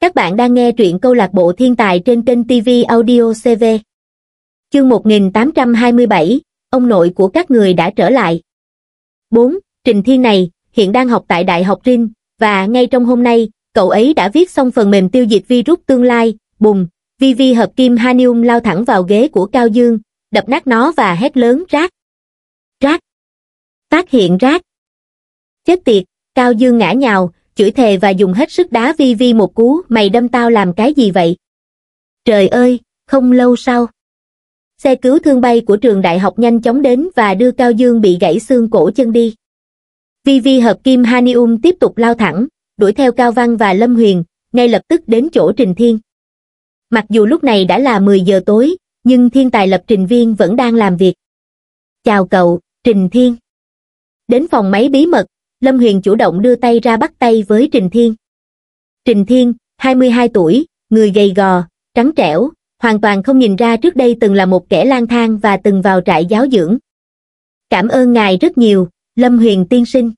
Các bạn đang nghe truyện câu lạc bộ thiên tài trên kênh TV Audio CV. Chương 1827, ông nội của các người đã trở lại. 4. Trình Thiên này, hiện đang học tại Đại học Rin, và ngay trong hôm nay, cậu ấy đã viết xong phần mềm tiêu diệt virus tương lai, bùng, vi hợp kim Hanium lao thẳng vào ghế của Cao Dương, đập nát nó và hét lớn rác. Rác. Phát hiện rác. Chết tiệt, Cao Dương ngã nhào, chửi thề và dùng hết sức đá vi vi một cú mày đâm tao làm cái gì vậy trời ơi không lâu sau xe cứu thương bay của trường đại học nhanh chóng đến và đưa cao dương bị gãy xương cổ chân đi vi vi hợp kim hanium tiếp tục lao thẳng đuổi theo cao văn và lâm huyền ngay lập tức đến chỗ trình thiên mặc dù lúc này đã là 10 giờ tối nhưng thiên tài lập trình viên vẫn đang làm việc chào cậu trình thiên đến phòng máy bí mật lâm huyền chủ động đưa tay ra bắt tay với trình thiên trình thiên hai mươi hai tuổi người gầy gò trắng trẻo hoàn toàn không nhìn ra trước đây từng là một kẻ lang thang và từng vào trại giáo dưỡng cảm ơn ngài rất nhiều lâm huyền tiên sinh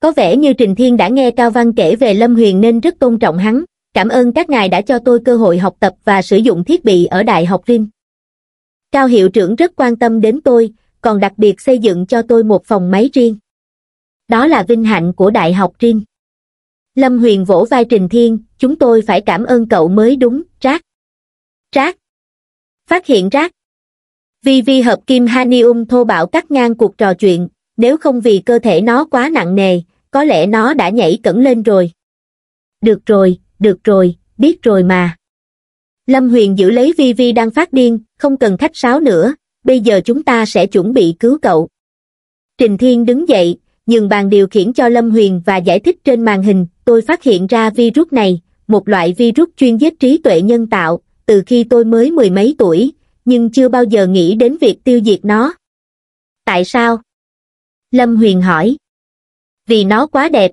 có vẻ như trình thiên đã nghe cao văn kể về lâm huyền nên rất tôn trọng hắn cảm ơn các ngài đã cho tôi cơ hội học tập và sử dụng thiết bị ở đại học rin cao hiệu trưởng rất quan tâm đến tôi còn đặc biệt xây dựng cho tôi một phòng máy riêng đó là vinh hạnh của đại học riêng. Lâm Huyền vỗ vai Trình Thiên, chúng tôi phải cảm ơn cậu mới đúng, rác. Rác. Phát hiện rác. Vì vi hợp kim hanium thô bạo cắt ngang cuộc trò chuyện, nếu không vì cơ thể nó quá nặng nề, có lẽ nó đã nhảy cẩn lên rồi. Được rồi, được rồi, biết rồi mà. Lâm Huyền giữ lấy Vi Vi đang phát điên, không cần khách sáo nữa, bây giờ chúng ta sẽ chuẩn bị cứu cậu. Trình Thiên đứng dậy, nhưng bàn điều khiển cho Lâm Huyền và giải thích trên màn hình, tôi phát hiện ra virus này, một loại virus chuyên giết trí tuệ nhân tạo, từ khi tôi mới mười mấy tuổi, nhưng chưa bao giờ nghĩ đến việc tiêu diệt nó. Tại sao? Lâm Huyền hỏi. Vì nó quá đẹp.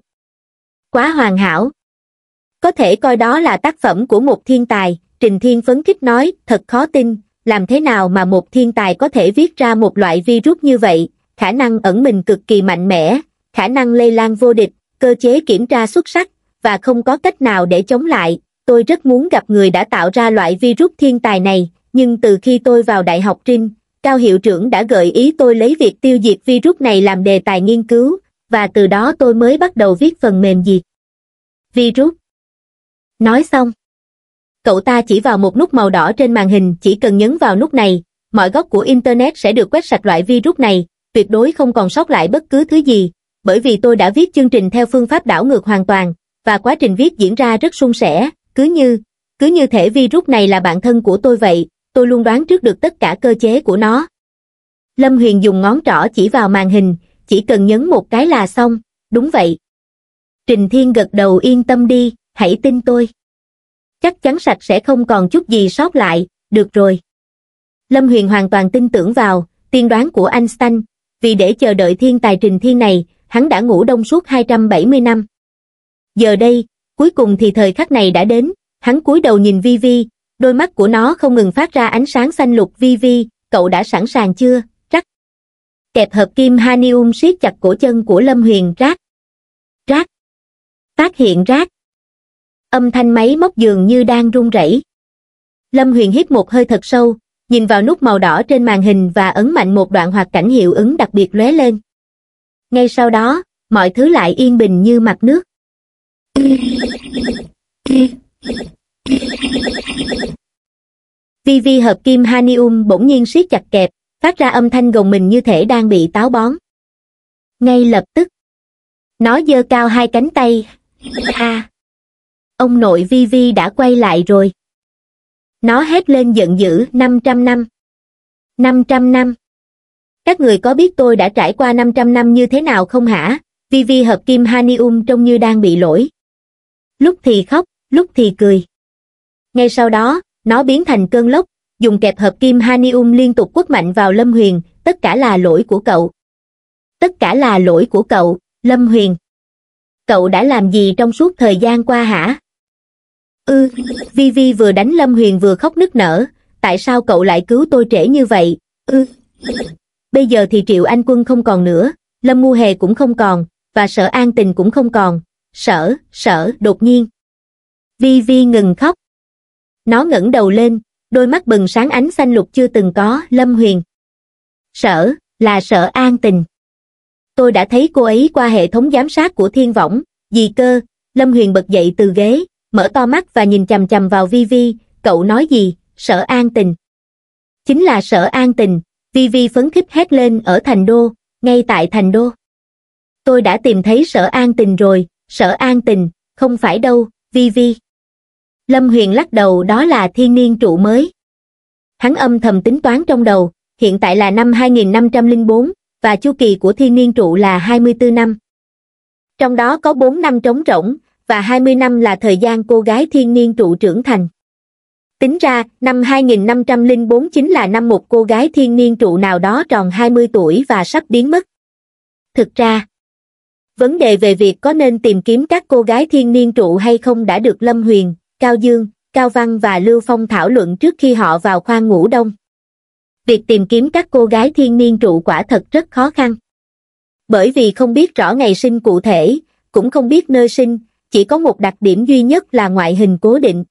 Quá hoàn hảo. Có thể coi đó là tác phẩm của một thiên tài, Trình Thiên phấn khích nói, thật khó tin, làm thế nào mà một thiên tài có thể viết ra một loại virus như vậy, khả năng ẩn mình cực kỳ mạnh mẽ, khả năng lây lan vô địch, cơ chế kiểm tra xuất sắc, và không có cách nào để chống lại. Tôi rất muốn gặp người đã tạo ra loại virus thiên tài này, nhưng từ khi tôi vào đại học Trinh, cao hiệu trưởng đã gợi ý tôi lấy việc tiêu diệt virus này làm đề tài nghiên cứu, và từ đó tôi mới bắt đầu viết phần mềm diệt. Virus Nói xong, cậu ta chỉ vào một nút màu đỏ trên màn hình, chỉ cần nhấn vào nút này, mọi góc của Internet sẽ được quét sạch loại virus này, tuyệt đối không còn sót lại bất cứ thứ gì, bởi vì tôi đã viết chương trình theo phương pháp đảo ngược hoàn toàn, và quá trình viết diễn ra rất sung sẻ, cứ như, cứ như thể virus này là bạn thân của tôi vậy, tôi luôn đoán trước được tất cả cơ chế của nó. Lâm Huyền dùng ngón trỏ chỉ vào màn hình, chỉ cần nhấn một cái là xong, đúng vậy. Trình Thiên gật đầu yên tâm đi, hãy tin tôi. Chắc chắn sạch sẽ không còn chút gì sót lại, được rồi. Lâm Huyền hoàn toàn tin tưởng vào, tiên đoán của Einstein, vì để chờ đợi thiên tài trình thiên này, hắn đã ngủ đông suốt 270 năm. Giờ đây, cuối cùng thì thời khắc này đã đến, hắn cúi đầu nhìn Vi Vi, đôi mắt của nó không ngừng phát ra ánh sáng xanh lục Vi Vi, cậu đã sẵn sàng chưa, rắc. Kẹp hợp kim Hanium siết chặt cổ chân của Lâm Huyền rác. Rác. Phát hiện rác. Âm thanh máy móc dường như đang rung rẩy. Lâm Huyền hít một hơi thật sâu, nhìn vào nút màu đỏ trên màn hình và ấn mạnh một đoạn hoạt cảnh hiệu ứng đặc biệt lóe lên. Ngay sau đó, mọi thứ lại yên bình như mặt nước. Vi Vi hợp kim Hanium bỗng nhiên siết chặt kẹp, phát ra âm thanh gồng mình như thể đang bị táo bón. Ngay lập tức, nó giơ cao hai cánh tay. a à! ông nội Vi Vi đã quay lại rồi. Nó hét lên giận dữ 500 năm. 500 năm. Các người có biết tôi đã trải qua 500 năm như thế nào không hả? Vi Vi hợp kim Hanium trông như đang bị lỗi. Lúc thì khóc, lúc thì cười. Ngay sau đó, nó biến thành cơn lốc, dùng kẹp hợp kim Hanium liên tục quất mạnh vào Lâm Huyền, tất cả là lỗi của cậu. Tất cả là lỗi của cậu, Lâm Huyền. Cậu đã làm gì trong suốt thời gian qua hả? ư ừ, vi vi vừa đánh lâm huyền vừa khóc nức nở tại sao cậu lại cứu tôi trễ như vậy ư ừ. bây giờ thì triệu anh quân không còn nữa lâm ngu hề cũng không còn và sở an tình cũng không còn sở sở đột nhiên vi vi ngừng khóc nó ngẩng đầu lên đôi mắt bừng sáng ánh xanh lục chưa từng có lâm huyền sở là sở an tình tôi đã thấy cô ấy qua hệ thống giám sát của thiên võng Dì cơ lâm huyền bật dậy từ ghế mở to mắt và nhìn chầm chầm vào Vi Vi, cậu nói gì, sở an tình. Chính là sở an tình, Vi Vi phấn khích hét lên ở thành đô, ngay tại thành đô. Tôi đã tìm thấy sở an tình rồi, sở an tình, không phải đâu, Vi Vi. Lâm Huyền lắc đầu đó là thiên niên trụ mới. Hắn âm thầm tính toán trong đầu, hiện tại là năm 2504, và chu kỳ của thiên niên trụ là 24 năm. Trong đó có 4 năm trống rỗng, và 20 năm là thời gian cô gái thiên niên trụ trưởng thành. Tính ra, năm 2504 chính là năm một cô gái thiên niên trụ nào đó tròn 20 tuổi và sắp biến mất. Thực ra, vấn đề về việc có nên tìm kiếm các cô gái thiên niên trụ hay không đã được Lâm Huyền, Cao Dương, Cao Văn và Lưu Phong thảo luận trước khi họ vào khoang ngủ đông. Việc tìm kiếm các cô gái thiên niên trụ quả thật rất khó khăn. Bởi vì không biết rõ ngày sinh cụ thể, cũng không biết nơi sinh, chỉ có một đặc điểm duy nhất là ngoại hình cố định.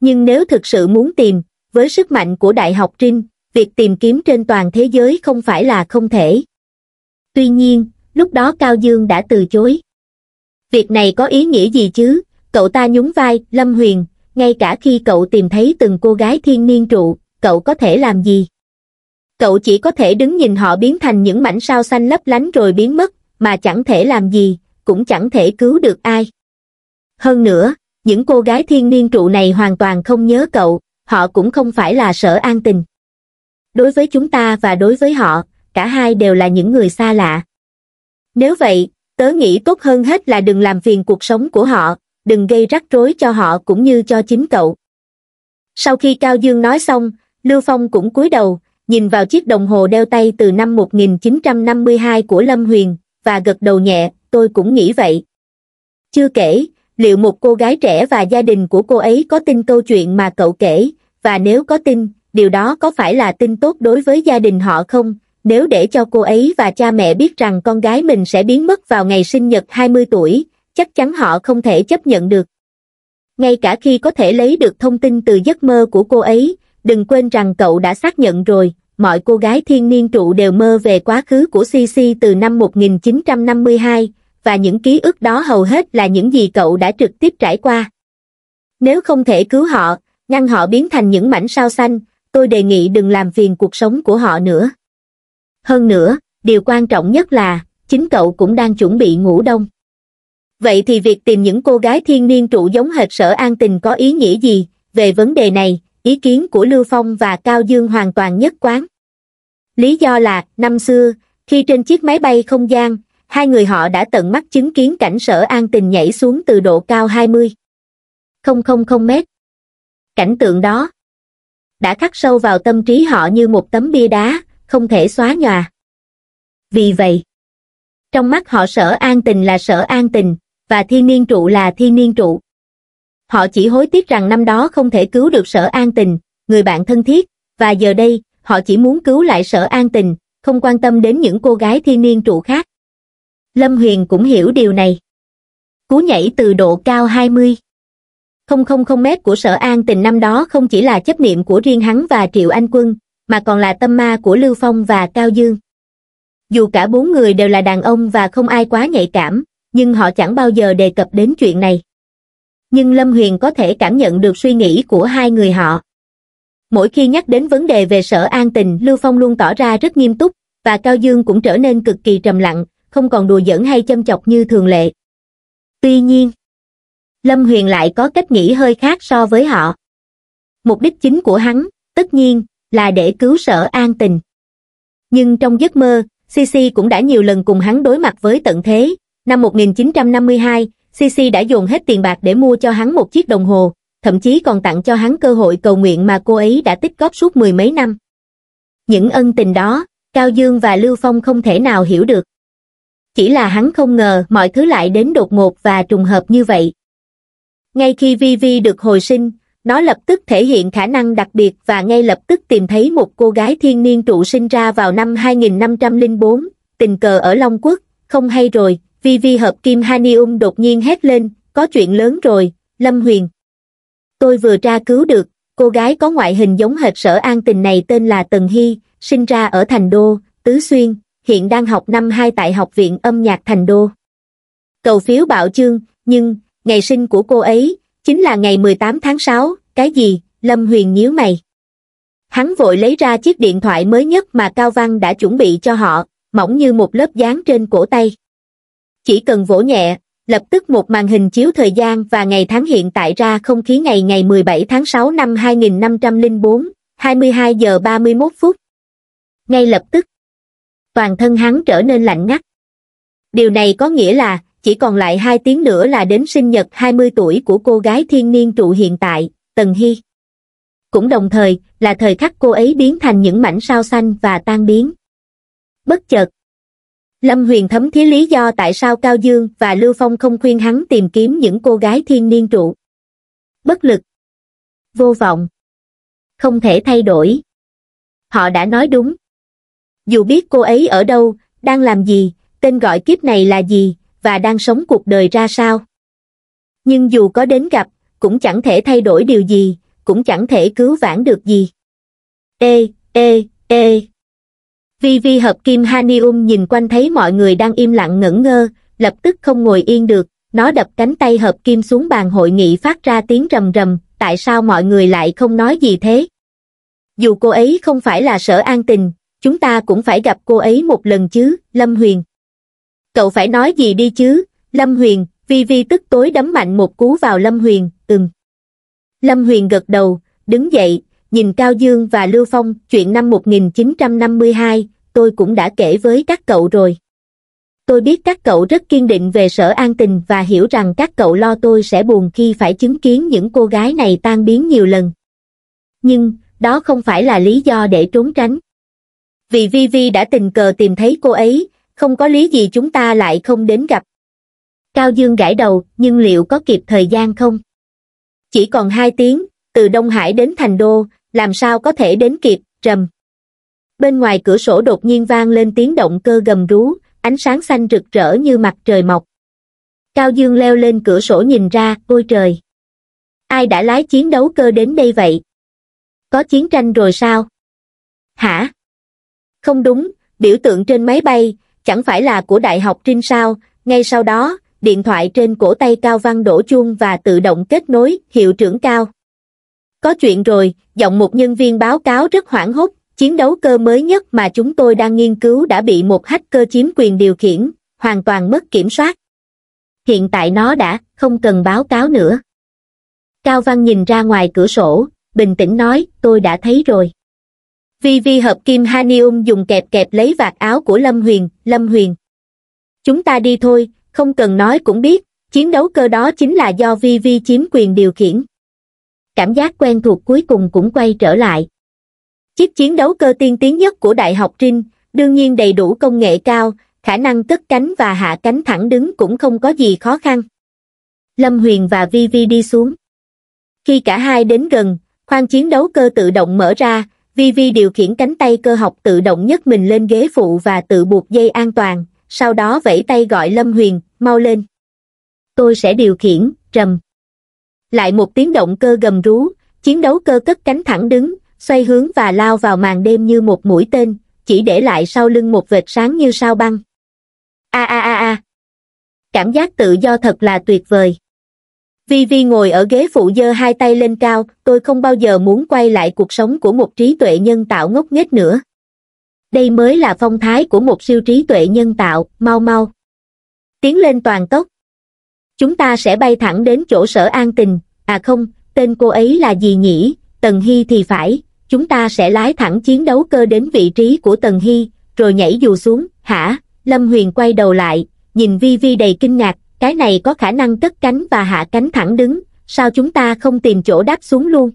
Nhưng nếu thực sự muốn tìm, với sức mạnh của Đại học Trinh, việc tìm kiếm trên toàn thế giới không phải là không thể. Tuy nhiên, lúc đó Cao Dương đã từ chối. Việc này có ý nghĩa gì chứ? Cậu ta nhún vai, Lâm Huyền, ngay cả khi cậu tìm thấy từng cô gái thiên niên trụ, cậu có thể làm gì? Cậu chỉ có thể đứng nhìn họ biến thành những mảnh sao xanh lấp lánh rồi biến mất, mà chẳng thể làm gì, cũng chẳng thể cứu được ai. Hơn nữa, những cô gái thiên niên trụ này hoàn toàn không nhớ cậu, họ cũng không phải là sở an tình. Đối với chúng ta và đối với họ, cả hai đều là những người xa lạ. Nếu vậy, tớ nghĩ tốt hơn hết là đừng làm phiền cuộc sống của họ, đừng gây rắc rối cho họ cũng như cho chính cậu. Sau khi Cao Dương nói xong, Lưu Phong cũng cúi đầu, nhìn vào chiếc đồng hồ đeo tay từ năm 1952 của Lâm Huyền, và gật đầu nhẹ, tôi cũng nghĩ vậy. Chưa kể, liệu một cô gái trẻ và gia đình của cô ấy có tin câu chuyện mà cậu kể, và nếu có tin, điều đó có phải là tin tốt đối với gia đình họ không? Nếu để cho cô ấy và cha mẹ biết rằng con gái mình sẽ biến mất vào ngày sinh nhật 20 tuổi, chắc chắn họ không thể chấp nhận được. Ngay cả khi có thể lấy được thông tin từ giấc mơ của cô ấy, đừng quên rằng cậu đã xác nhận rồi, mọi cô gái thiên niên trụ đều mơ về quá khứ của Cici từ năm 1952, và những ký ức đó hầu hết là những gì cậu đã trực tiếp trải qua. Nếu không thể cứu họ, ngăn họ biến thành những mảnh sao xanh, tôi đề nghị đừng làm phiền cuộc sống của họ nữa. Hơn nữa, điều quan trọng nhất là, chính cậu cũng đang chuẩn bị ngủ đông. Vậy thì việc tìm những cô gái thiên niên trụ giống hệt sở an tình có ý nghĩa gì? Về vấn đề này, ý kiến của Lưu Phong và Cao Dương hoàn toàn nhất quán. Lý do là, năm xưa, khi trên chiếc máy bay không gian, hai người họ đã tận mắt chứng kiến cảnh sở an tình nhảy xuống từ độ cao 20. Không không mét. Cảnh tượng đó đã khắc sâu vào tâm trí họ như một tấm bia đá, không thể xóa nhòa. Vì vậy, trong mắt họ sở an tình là sở an tình, và thiên niên trụ là thiên niên trụ. Họ chỉ hối tiếc rằng năm đó không thể cứu được sở an tình, người bạn thân thiết, và giờ đây, họ chỉ muốn cứu lại sở an tình, không quan tâm đến những cô gái thiên niên trụ khác. Lâm Huyền cũng hiểu điều này. Cú nhảy từ độ cao 20. 000 mét của sở an tình năm đó không chỉ là chấp niệm của riêng hắn và Triệu Anh Quân, mà còn là tâm ma của Lưu Phong và Cao Dương. Dù cả bốn người đều là đàn ông và không ai quá nhạy cảm, nhưng họ chẳng bao giờ đề cập đến chuyện này. Nhưng Lâm Huyền có thể cảm nhận được suy nghĩ của hai người họ. Mỗi khi nhắc đến vấn đề về sở an tình Lưu Phong luôn tỏ ra rất nghiêm túc, và Cao Dương cũng trở nên cực kỳ trầm lặng, không còn đùa giỡn hay châm chọc như thường lệ tuy nhiên lâm huyền lại có cách nghĩ hơi khác so với họ mục đích chính của hắn tất nhiên là để cứu sở an tình nhưng trong giấc mơ Sisi cũng đã nhiều lần cùng hắn đối mặt với tận thế năm 1952 Sisi đã dùng hết tiền bạc để mua cho hắn một chiếc đồng hồ thậm chí còn tặng cho hắn cơ hội cầu nguyện mà cô ấy đã tích góp suốt mười mấy năm những ân tình đó Cao Dương và Lưu Phong không thể nào hiểu được chỉ là hắn không ngờ mọi thứ lại đến đột ngột và trùng hợp như vậy. Ngay khi Vi Vi được hồi sinh, nó lập tức thể hiện khả năng đặc biệt và ngay lập tức tìm thấy một cô gái thiên niên trụ sinh ra vào năm 2504, tình cờ ở Long Quốc, không hay rồi, Vi Vi hợp kim Hanium đột nhiên hét lên, có chuyện lớn rồi, Lâm Huyền. Tôi vừa tra cứu được, cô gái có ngoại hình giống hệt sở an tình này tên là Tần Hy, sinh ra ở Thành Đô, Tứ Xuyên, hiện đang học năm 2 tại Học viện Âm nhạc Thành Đô. Cầu phiếu bạo chương, nhưng, ngày sinh của cô ấy, chính là ngày 18 tháng 6, cái gì, Lâm Huyền nhíu mày. Hắn vội lấy ra chiếc điện thoại mới nhất mà Cao Văn đã chuẩn bị cho họ, mỏng như một lớp dán trên cổ tay. Chỉ cần vỗ nhẹ, lập tức một màn hình chiếu thời gian và ngày tháng hiện tại ra không khí ngày ngày 17 tháng 6 năm 2504, 22 giờ 31 phút. Ngay lập tức, toàn thân hắn trở nên lạnh ngắt. Điều này có nghĩa là, chỉ còn lại hai tiếng nữa là đến sinh nhật 20 tuổi của cô gái thiên niên trụ hiện tại, Tần Hy. Cũng đồng thời, là thời khắc cô ấy biến thành những mảnh sao xanh và tan biến. Bất chợt, Lâm Huyền thấm thí lý do tại sao Cao Dương và Lưu Phong không khuyên hắn tìm kiếm những cô gái thiên niên trụ. Bất lực, vô vọng, không thể thay đổi. Họ đã nói đúng, dù biết cô ấy ở đâu, đang làm gì, tên gọi kiếp này là gì, và đang sống cuộc đời ra sao. Nhưng dù có đến gặp, cũng chẳng thể thay đổi điều gì, cũng chẳng thể cứu vãn được gì. Ê, ê, ê. Vi Vi hợp kim Hanium nhìn quanh thấy mọi người đang im lặng ngẩn ngơ, lập tức không ngồi yên được, nó đập cánh tay hợp kim xuống bàn hội nghị phát ra tiếng rầm rầm, tại sao mọi người lại không nói gì thế? Dù cô ấy không phải là sở an tình, chúng ta cũng phải gặp cô ấy một lần chứ lâm huyền cậu phải nói gì đi chứ lâm huyền vi vi tức tối đấm mạnh một cú vào lâm huyền ừm lâm huyền gật đầu đứng dậy nhìn cao dương và lưu phong chuyện năm 1952, tôi cũng đã kể với các cậu rồi tôi biết các cậu rất kiên định về sở an tình và hiểu rằng các cậu lo tôi sẽ buồn khi phải chứng kiến những cô gái này tan biến nhiều lần nhưng đó không phải là lý do để trốn tránh vì vi vi đã tình cờ tìm thấy cô ấy không có lý gì chúng ta lại không đến gặp cao dương gãi đầu nhưng liệu có kịp thời gian không chỉ còn hai tiếng từ đông hải đến thành đô làm sao có thể đến kịp Trầm. bên ngoài cửa sổ đột nhiên vang lên tiếng động cơ gầm rú ánh sáng xanh rực rỡ như mặt trời mọc cao dương leo lên cửa sổ nhìn ra ôi trời ai đã lái chiến đấu cơ đến đây vậy có chiến tranh rồi sao hả không đúng, biểu tượng trên máy bay, chẳng phải là của Đại học Trinh sao, ngay sau đó, điện thoại trên cổ tay Cao Văn đổ chuông và tự động kết nối, hiệu trưởng Cao. Có chuyện rồi, giọng một nhân viên báo cáo rất hoảng hốt, chiến đấu cơ mới nhất mà chúng tôi đang nghiên cứu đã bị một hacker chiếm quyền điều khiển, hoàn toàn mất kiểm soát. Hiện tại nó đã không cần báo cáo nữa. Cao Văn nhìn ra ngoài cửa sổ, bình tĩnh nói, tôi đã thấy rồi vi vi hợp kim hanium dùng kẹp kẹp lấy vạt áo của lâm huyền lâm huyền chúng ta đi thôi không cần nói cũng biết chiến đấu cơ đó chính là do vi vi chiếm quyền điều khiển cảm giác quen thuộc cuối cùng cũng quay trở lại chiếc chiến đấu cơ tiên tiến nhất của đại học trinh đương nhiên đầy đủ công nghệ cao khả năng cất cánh và hạ cánh thẳng đứng cũng không có gì khó khăn lâm huyền và vi vi đi xuống khi cả hai đến gần khoang chiến đấu cơ tự động mở ra vi vi điều khiển cánh tay cơ học tự động nhất mình lên ghế phụ và tự buộc dây an toàn sau đó vẫy tay gọi lâm huyền mau lên tôi sẽ điều khiển trầm lại một tiếng động cơ gầm rú chiến đấu cơ cất cánh thẳng đứng xoay hướng và lao vào màn đêm như một mũi tên chỉ để lại sau lưng một vệt sáng như sao băng a a a a cảm giác tự do thật là tuyệt vời vi vi ngồi ở ghế phụ dơ hai tay lên cao tôi không bao giờ muốn quay lại cuộc sống của một trí tuệ nhân tạo ngốc nghếch nữa đây mới là phong thái của một siêu trí tuệ nhân tạo mau mau tiến lên toàn tốc chúng ta sẽ bay thẳng đến chỗ sở an tình à không tên cô ấy là gì nhỉ tần hy thì phải chúng ta sẽ lái thẳng chiến đấu cơ đến vị trí của tần hy rồi nhảy dù xuống hả lâm huyền quay đầu lại nhìn vi vi đầy kinh ngạc cái này có khả năng cất cánh và hạ cánh thẳng đứng, sao chúng ta không tìm chỗ đáp xuống luôn?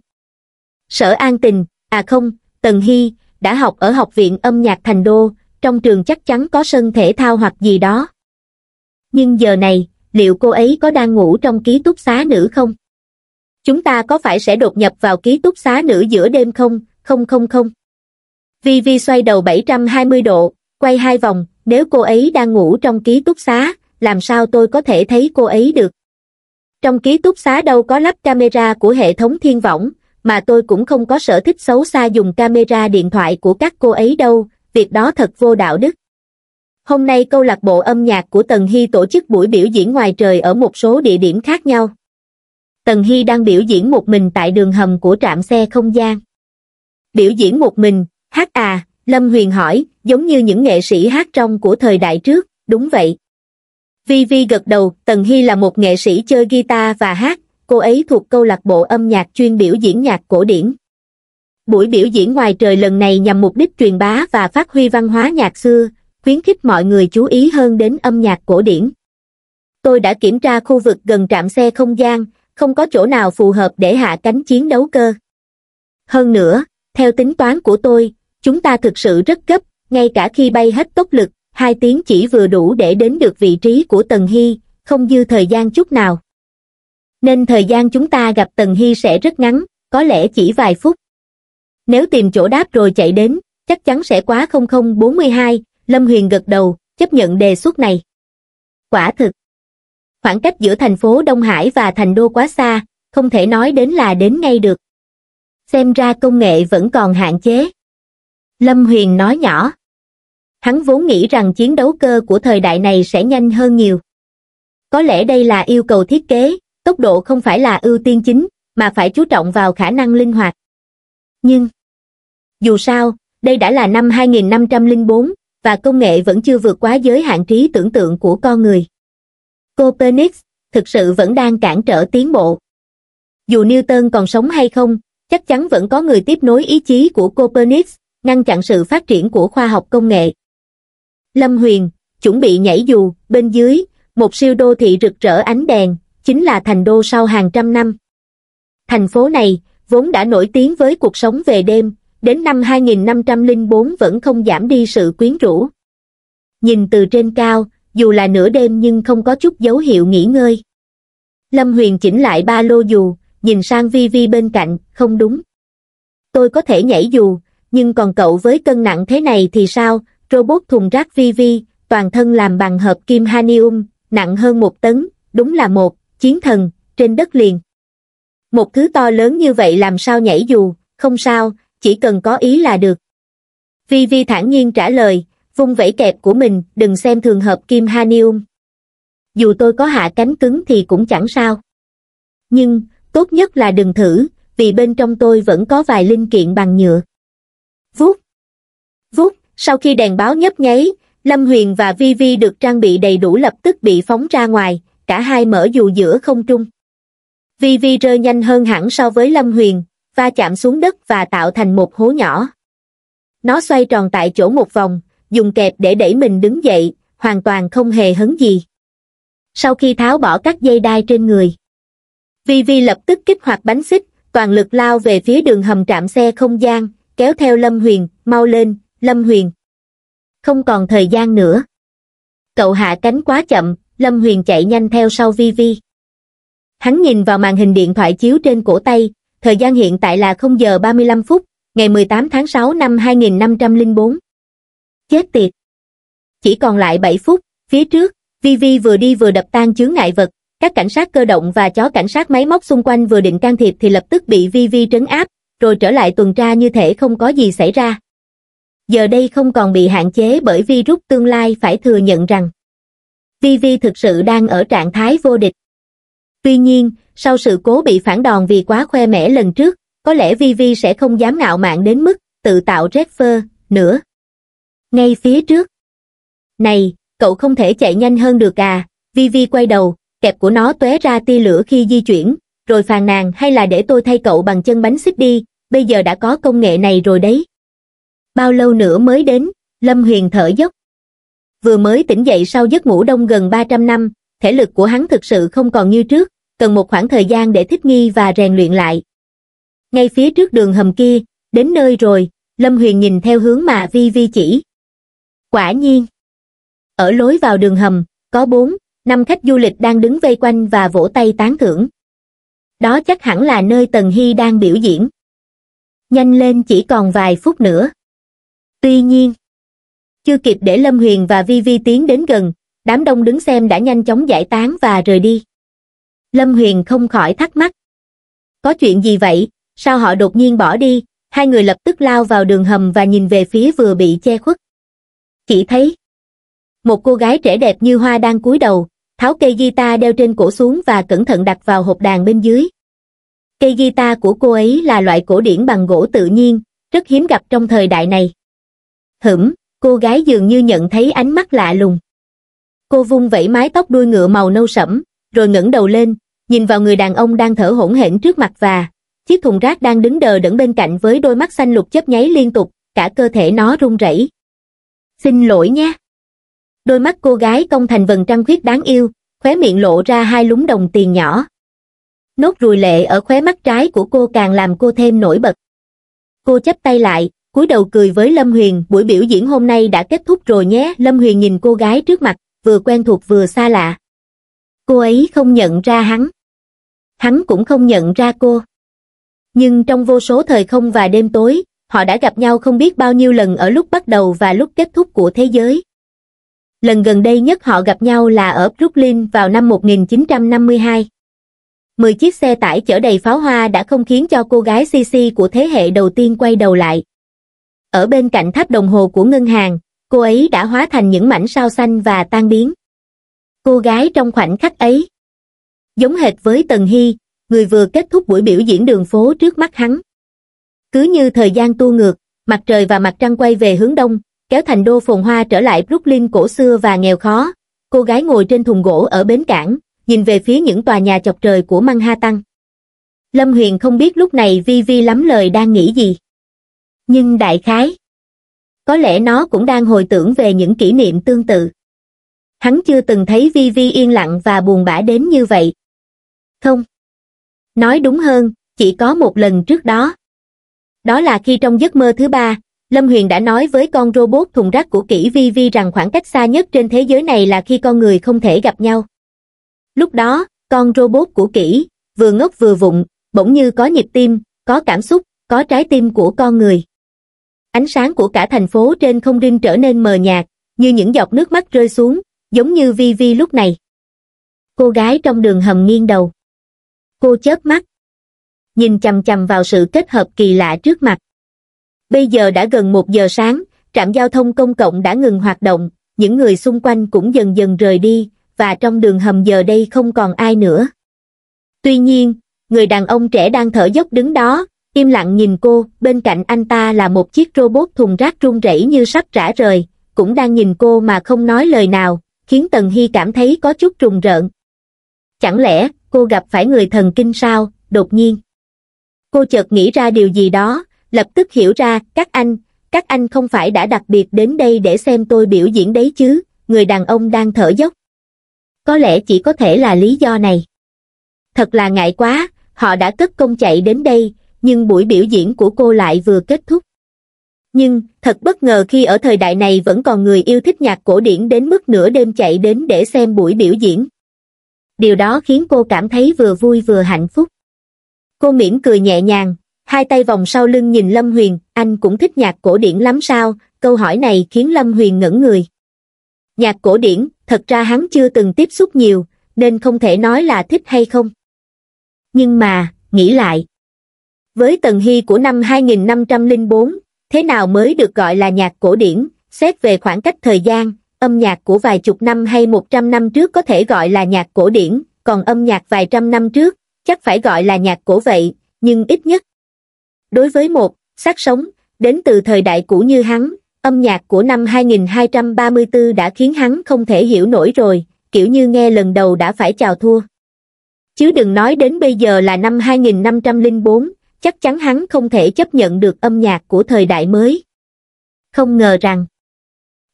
Sở An Tình, à không, Tần Hy, đã học ở Học viện Âm nhạc Thành Đô, trong trường chắc chắn có sân thể thao hoặc gì đó. Nhưng giờ này, liệu cô ấy có đang ngủ trong ký túc xá nữ không? Chúng ta có phải sẽ đột nhập vào ký túc xá nữ giữa đêm không? Không không không. Vi Vi xoay đầu 720 độ, quay hai vòng, nếu cô ấy đang ngủ trong ký túc xá, làm sao tôi có thể thấy cô ấy được? Trong ký túc xá đâu có lắp camera của hệ thống thiên võng, mà tôi cũng không có sở thích xấu xa dùng camera điện thoại của các cô ấy đâu, việc đó thật vô đạo đức. Hôm nay câu lạc bộ âm nhạc của Tần Hy tổ chức buổi biểu diễn ngoài trời ở một số địa điểm khác nhau. Tần Hy đang biểu diễn một mình tại đường hầm của trạm xe không gian. Biểu diễn một mình, hát à, Lâm Huyền hỏi, giống như những nghệ sĩ hát trong của thời đại trước, đúng vậy vi vi gật đầu tần hy là một nghệ sĩ chơi guitar và hát cô ấy thuộc câu lạc bộ âm nhạc chuyên biểu diễn nhạc cổ điển buổi biểu diễn ngoài trời lần này nhằm mục đích truyền bá và phát huy văn hóa nhạc xưa khuyến khích mọi người chú ý hơn đến âm nhạc cổ điển tôi đã kiểm tra khu vực gần trạm xe không gian không có chỗ nào phù hợp để hạ cánh chiến đấu cơ hơn nữa theo tính toán của tôi chúng ta thực sự rất gấp ngay cả khi bay hết tốc lực hai tiếng chỉ vừa đủ để đến được vị trí của Tần Hy, không dư thời gian chút nào. Nên thời gian chúng ta gặp Tần Hy sẽ rất ngắn, có lẽ chỉ vài phút. Nếu tìm chỗ đáp rồi chạy đến, chắc chắn sẽ quá 0042, Lâm Huyền gật đầu, chấp nhận đề xuất này. Quả thực, khoảng cách giữa thành phố Đông Hải và thành đô quá xa, không thể nói đến là đến ngay được. Xem ra công nghệ vẫn còn hạn chế. Lâm Huyền nói nhỏ hắn vốn nghĩ rằng chiến đấu cơ của thời đại này sẽ nhanh hơn nhiều có lẽ đây là yêu cầu thiết kế tốc độ không phải là ưu tiên chính mà phải chú trọng vào khả năng linh hoạt nhưng dù sao đây đã là năm 2504 và công nghệ vẫn chưa vượt quá giới hạn trí tưởng tượng của con người Copernicus thực sự vẫn đang cản trở tiến bộ dù Newton còn sống hay không chắc chắn vẫn có người tiếp nối ý chí của Copernicus ngăn chặn sự phát triển của khoa học công nghệ Lâm Huyền, chuẩn bị nhảy dù, bên dưới, một siêu đô thị rực rỡ ánh đèn, chính là thành đô sau hàng trăm năm. Thành phố này, vốn đã nổi tiếng với cuộc sống về đêm, đến năm 2504 vẫn không giảm đi sự quyến rũ. Nhìn từ trên cao, dù là nửa đêm nhưng không có chút dấu hiệu nghỉ ngơi. Lâm Huyền chỉnh lại ba lô dù, nhìn sang Vi Vi bên cạnh, không đúng. Tôi có thể nhảy dù, nhưng còn cậu với cân nặng thế này thì sao, robot thùng rác VV, toàn thân làm bằng hợp kim hanium, nặng hơn một tấn, đúng là một, chiến thần, trên đất liền. Một thứ to lớn như vậy làm sao nhảy dù, không sao, chỉ cần có ý là được. Vi Vi thản nhiên trả lời, vung vẫy kẹp của mình, đừng xem thường hợp kim hanium. Dù tôi có hạ cánh cứng thì cũng chẳng sao. Nhưng, tốt nhất là đừng thử, vì bên trong tôi vẫn có vài linh kiện bằng nhựa. Vút! Vút! sau khi đèn báo nhấp nháy lâm huyền và vi vi được trang bị đầy đủ lập tức bị phóng ra ngoài cả hai mở dù giữa không trung vi vi rơi nhanh hơn hẳn so với lâm huyền va chạm xuống đất và tạo thành một hố nhỏ nó xoay tròn tại chỗ một vòng dùng kẹp để đẩy mình đứng dậy hoàn toàn không hề hấn gì sau khi tháo bỏ các dây đai trên người vi vi lập tức kích hoạt bánh xích toàn lực lao về phía đường hầm trạm xe không gian kéo theo lâm huyền mau lên Lâm Huyền. Không còn thời gian nữa. Cậu hạ cánh quá chậm, Lâm Huyền chạy nhanh theo sau Vi Vi. Hắn nhìn vào màn hình điện thoại chiếu trên cổ tay, thời gian hiện tại là 0 giờ 35 phút, ngày 18 tháng 6 năm 2504. Chết tiệt! Chỉ còn lại 7 phút, phía trước, Vi Vi vừa đi vừa đập tan chướng ngại vật, các cảnh sát cơ động và chó cảnh sát máy móc xung quanh vừa định can thiệp thì lập tức bị Vi Vi trấn áp, rồi trở lại tuần tra như thể không có gì xảy ra giờ đây không còn bị hạn chế bởi virus tương lai phải thừa nhận rằng VV thực sự đang ở trạng thái vô địch. Tuy nhiên, sau sự cố bị phản đòn vì quá khoe mẽ lần trước, có lẽ VV sẽ không dám ngạo mạn đến mức tự tạo Redfer nữa. Ngay phía trước. Này, cậu không thể chạy nhanh hơn được à? VV quay đầu, kẹp của nó tóe ra tia lửa khi di chuyển, rồi phàn nàn hay là để tôi thay cậu bằng chân bánh xích đi, bây giờ đã có công nghệ này rồi đấy bao lâu nữa mới đến, Lâm Huyền thở dốc. Vừa mới tỉnh dậy sau giấc ngủ đông gần 300 năm, thể lực của hắn thực sự không còn như trước, cần một khoảng thời gian để thích nghi và rèn luyện lại. Ngay phía trước đường hầm kia, đến nơi rồi, Lâm Huyền nhìn theo hướng mà Vi Vi chỉ. Quả nhiên, ở lối vào đường hầm, có bốn, năm khách du lịch đang đứng vây quanh và vỗ tay tán thưởng. Đó chắc hẳn là nơi Tần Hy đang biểu diễn. Nhanh lên chỉ còn vài phút nữa. Tuy nhiên, chưa kịp để Lâm Huyền và Vi Vi tiến đến gần, đám đông đứng xem đã nhanh chóng giải tán và rời đi. Lâm Huyền không khỏi thắc mắc. Có chuyện gì vậy? Sao họ đột nhiên bỏ đi? Hai người lập tức lao vào đường hầm và nhìn về phía vừa bị che khuất. Chỉ thấy một cô gái trẻ đẹp như hoa đang cúi đầu, tháo cây guitar đeo trên cổ xuống và cẩn thận đặt vào hộp đàn bên dưới. Cây guitar của cô ấy là loại cổ điển bằng gỗ tự nhiên, rất hiếm gặp trong thời đại này hửm cô gái dường như nhận thấy ánh mắt lạ lùng cô vung vẩy mái tóc đuôi ngựa màu nâu sẫm rồi ngẩng đầu lên nhìn vào người đàn ông đang thở hổn hển trước mặt và chiếc thùng rác đang đứng đờ đẫn bên cạnh với đôi mắt xanh lục chớp nháy liên tục cả cơ thể nó run rẩy xin lỗi nhé đôi mắt cô gái công thành vần trăng khuyết đáng yêu khóe miệng lộ ra hai lúng đồng tiền nhỏ nốt ruồi lệ ở khóe mắt trái của cô càng làm cô thêm nổi bật cô chấp tay lại cúi đầu cười với Lâm Huyền, buổi biểu diễn hôm nay đã kết thúc rồi nhé. Lâm Huyền nhìn cô gái trước mặt, vừa quen thuộc vừa xa lạ. Cô ấy không nhận ra hắn. Hắn cũng không nhận ra cô. Nhưng trong vô số thời không và đêm tối, họ đã gặp nhau không biết bao nhiêu lần ở lúc bắt đầu và lúc kết thúc của thế giới. Lần gần đây nhất họ gặp nhau là ở Brooklyn vào năm 1952. Mười chiếc xe tải chở đầy pháo hoa đã không khiến cho cô gái Sisi của thế hệ đầu tiên quay đầu lại, ở bên cạnh tháp đồng hồ của ngân hàng, cô ấy đã hóa thành những mảnh sao xanh và tan biến. Cô gái trong khoảnh khắc ấy, giống hệt với Tần Hy, người vừa kết thúc buổi biểu diễn đường phố trước mắt hắn. Cứ như thời gian tu ngược, mặt trời và mặt trăng quay về hướng đông, kéo thành đô phồn hoa trở lại Brooklyn cổ xưa và nghèo khó, cô gái ngồi trên thùng gỗ ở bến cảng, nhìn về phía những tòa nhà chọc trời của Manhattan. Lâm Huyền không biết lúc này Vi Vi lắm lời đang nghĩ gì nhưng đại khái. Có lẽ nó cũng đang hồi tưởng về những kỷ niệm tương tự. Hắn chưa từng thấy Vi Vi yên lặng và buồn bã đến như vậy. Không. Nói đúng hơn, chỉ có một lần trước đó. Đó là khi trong giấc mơ thứ ba, Lâm Huyền đã nói với con robot thùng rác của kỹ Vi Vi rằng khoảng cách xa nhất trên thế giới này là khi con người không thể gặp nhau. Lúc đó, con robot của kỹ, vừa ngốc vừa vụng, bỗng như có nhịp tim, có cảm xúc, có trái tim của con người ánh sáng của cả thành phố trên không đinh trở nên mờ nhạt, như những giọt nước mắt rơi xuống, giống như Vi Vi lúc này. Cô gái trong đường hầm nghiêng đầu. Cô chớp mắt. Nhìn chầm chầm vào sự kết hợp kỳ lạ trước mặt. Bây giờ đã gần một giờ sáng, trạm giao thông công cộng đã ngừng hoạt động, những người xung quanh cũng dần dần rời đi, và trong đường hầm giờ đây không còn ai nữa. Tuy nhiên, người đàn ông trẻ đang thở dốc đứng đó, im lặng nhìn cô bên cạnh anh ta là một chiếc robot thùng rác run rẩy như sắp trả rời cũng đang nhìn cô mà không nói lời nào khiến tần hy cảm thấy có chút rùng rợn chẳng lẽ cô gặp phải người thần kinh sao đột nhiên cô chợt nghĩ ra điều gì đó lập tức hiểu ra các anh các anh không phải đã đặc biệt đến đây để xem tôi biểu diễn đấy chứ người đàn ông đang thở dốc có lẽ chỉ có thể là lý do này thật là ngại quá họ đã cất công chạy đến đây nhưng buổi biểu diễn của cô lại vừa kết thúc. Nhưng, thật bất ngờ khi ở thời đại này vẫn còn người yêu thích nhạc cổ điển đến mức nửa đêm chạy đến để xem buổi biểu diễn. Điều đó khiến cô cảm thấy vừa vui vừa hạnh phúc. Cô mỉm cười nhẹ nhàng, hai tay vòng sau lưng nhìn Lâm Huyền, anh cũng thích nhạc cổ điển lắm sao, câu hỏi này khiến Lâm Huyền ngẩn người. Nhạc cổ điển, thật ra hắn chưa từng tiếp xúc nhiều, nên không thể nói là thích hay không. Nhưng mà, nghĩ lại, với tần hy của năm 2504, thế nào mới được gọi là nhạc cổ điển xét về khoảng cách thời gian âm nhạc của vài chục năm hay một trăm năm trước có thể gọi là nhạc cổ điển còn âm nhạc vài trăm năm trước chắc phải gọi là nhạc cổ vậy nhưng ít nhất đối với một sắc sống đến từ thời đại cũ như hắn âm nhạc của năm 2234 đã khiến hắn không thể hiểu nổi rồi kiểu như nghe lần đầu đã phải chào thua chứ đừng nói đến bây giờ là năm 2504, chắc chắn hắn không thể chấp nhận được âm nhạc của thời đại mới. Không ngờ rằng,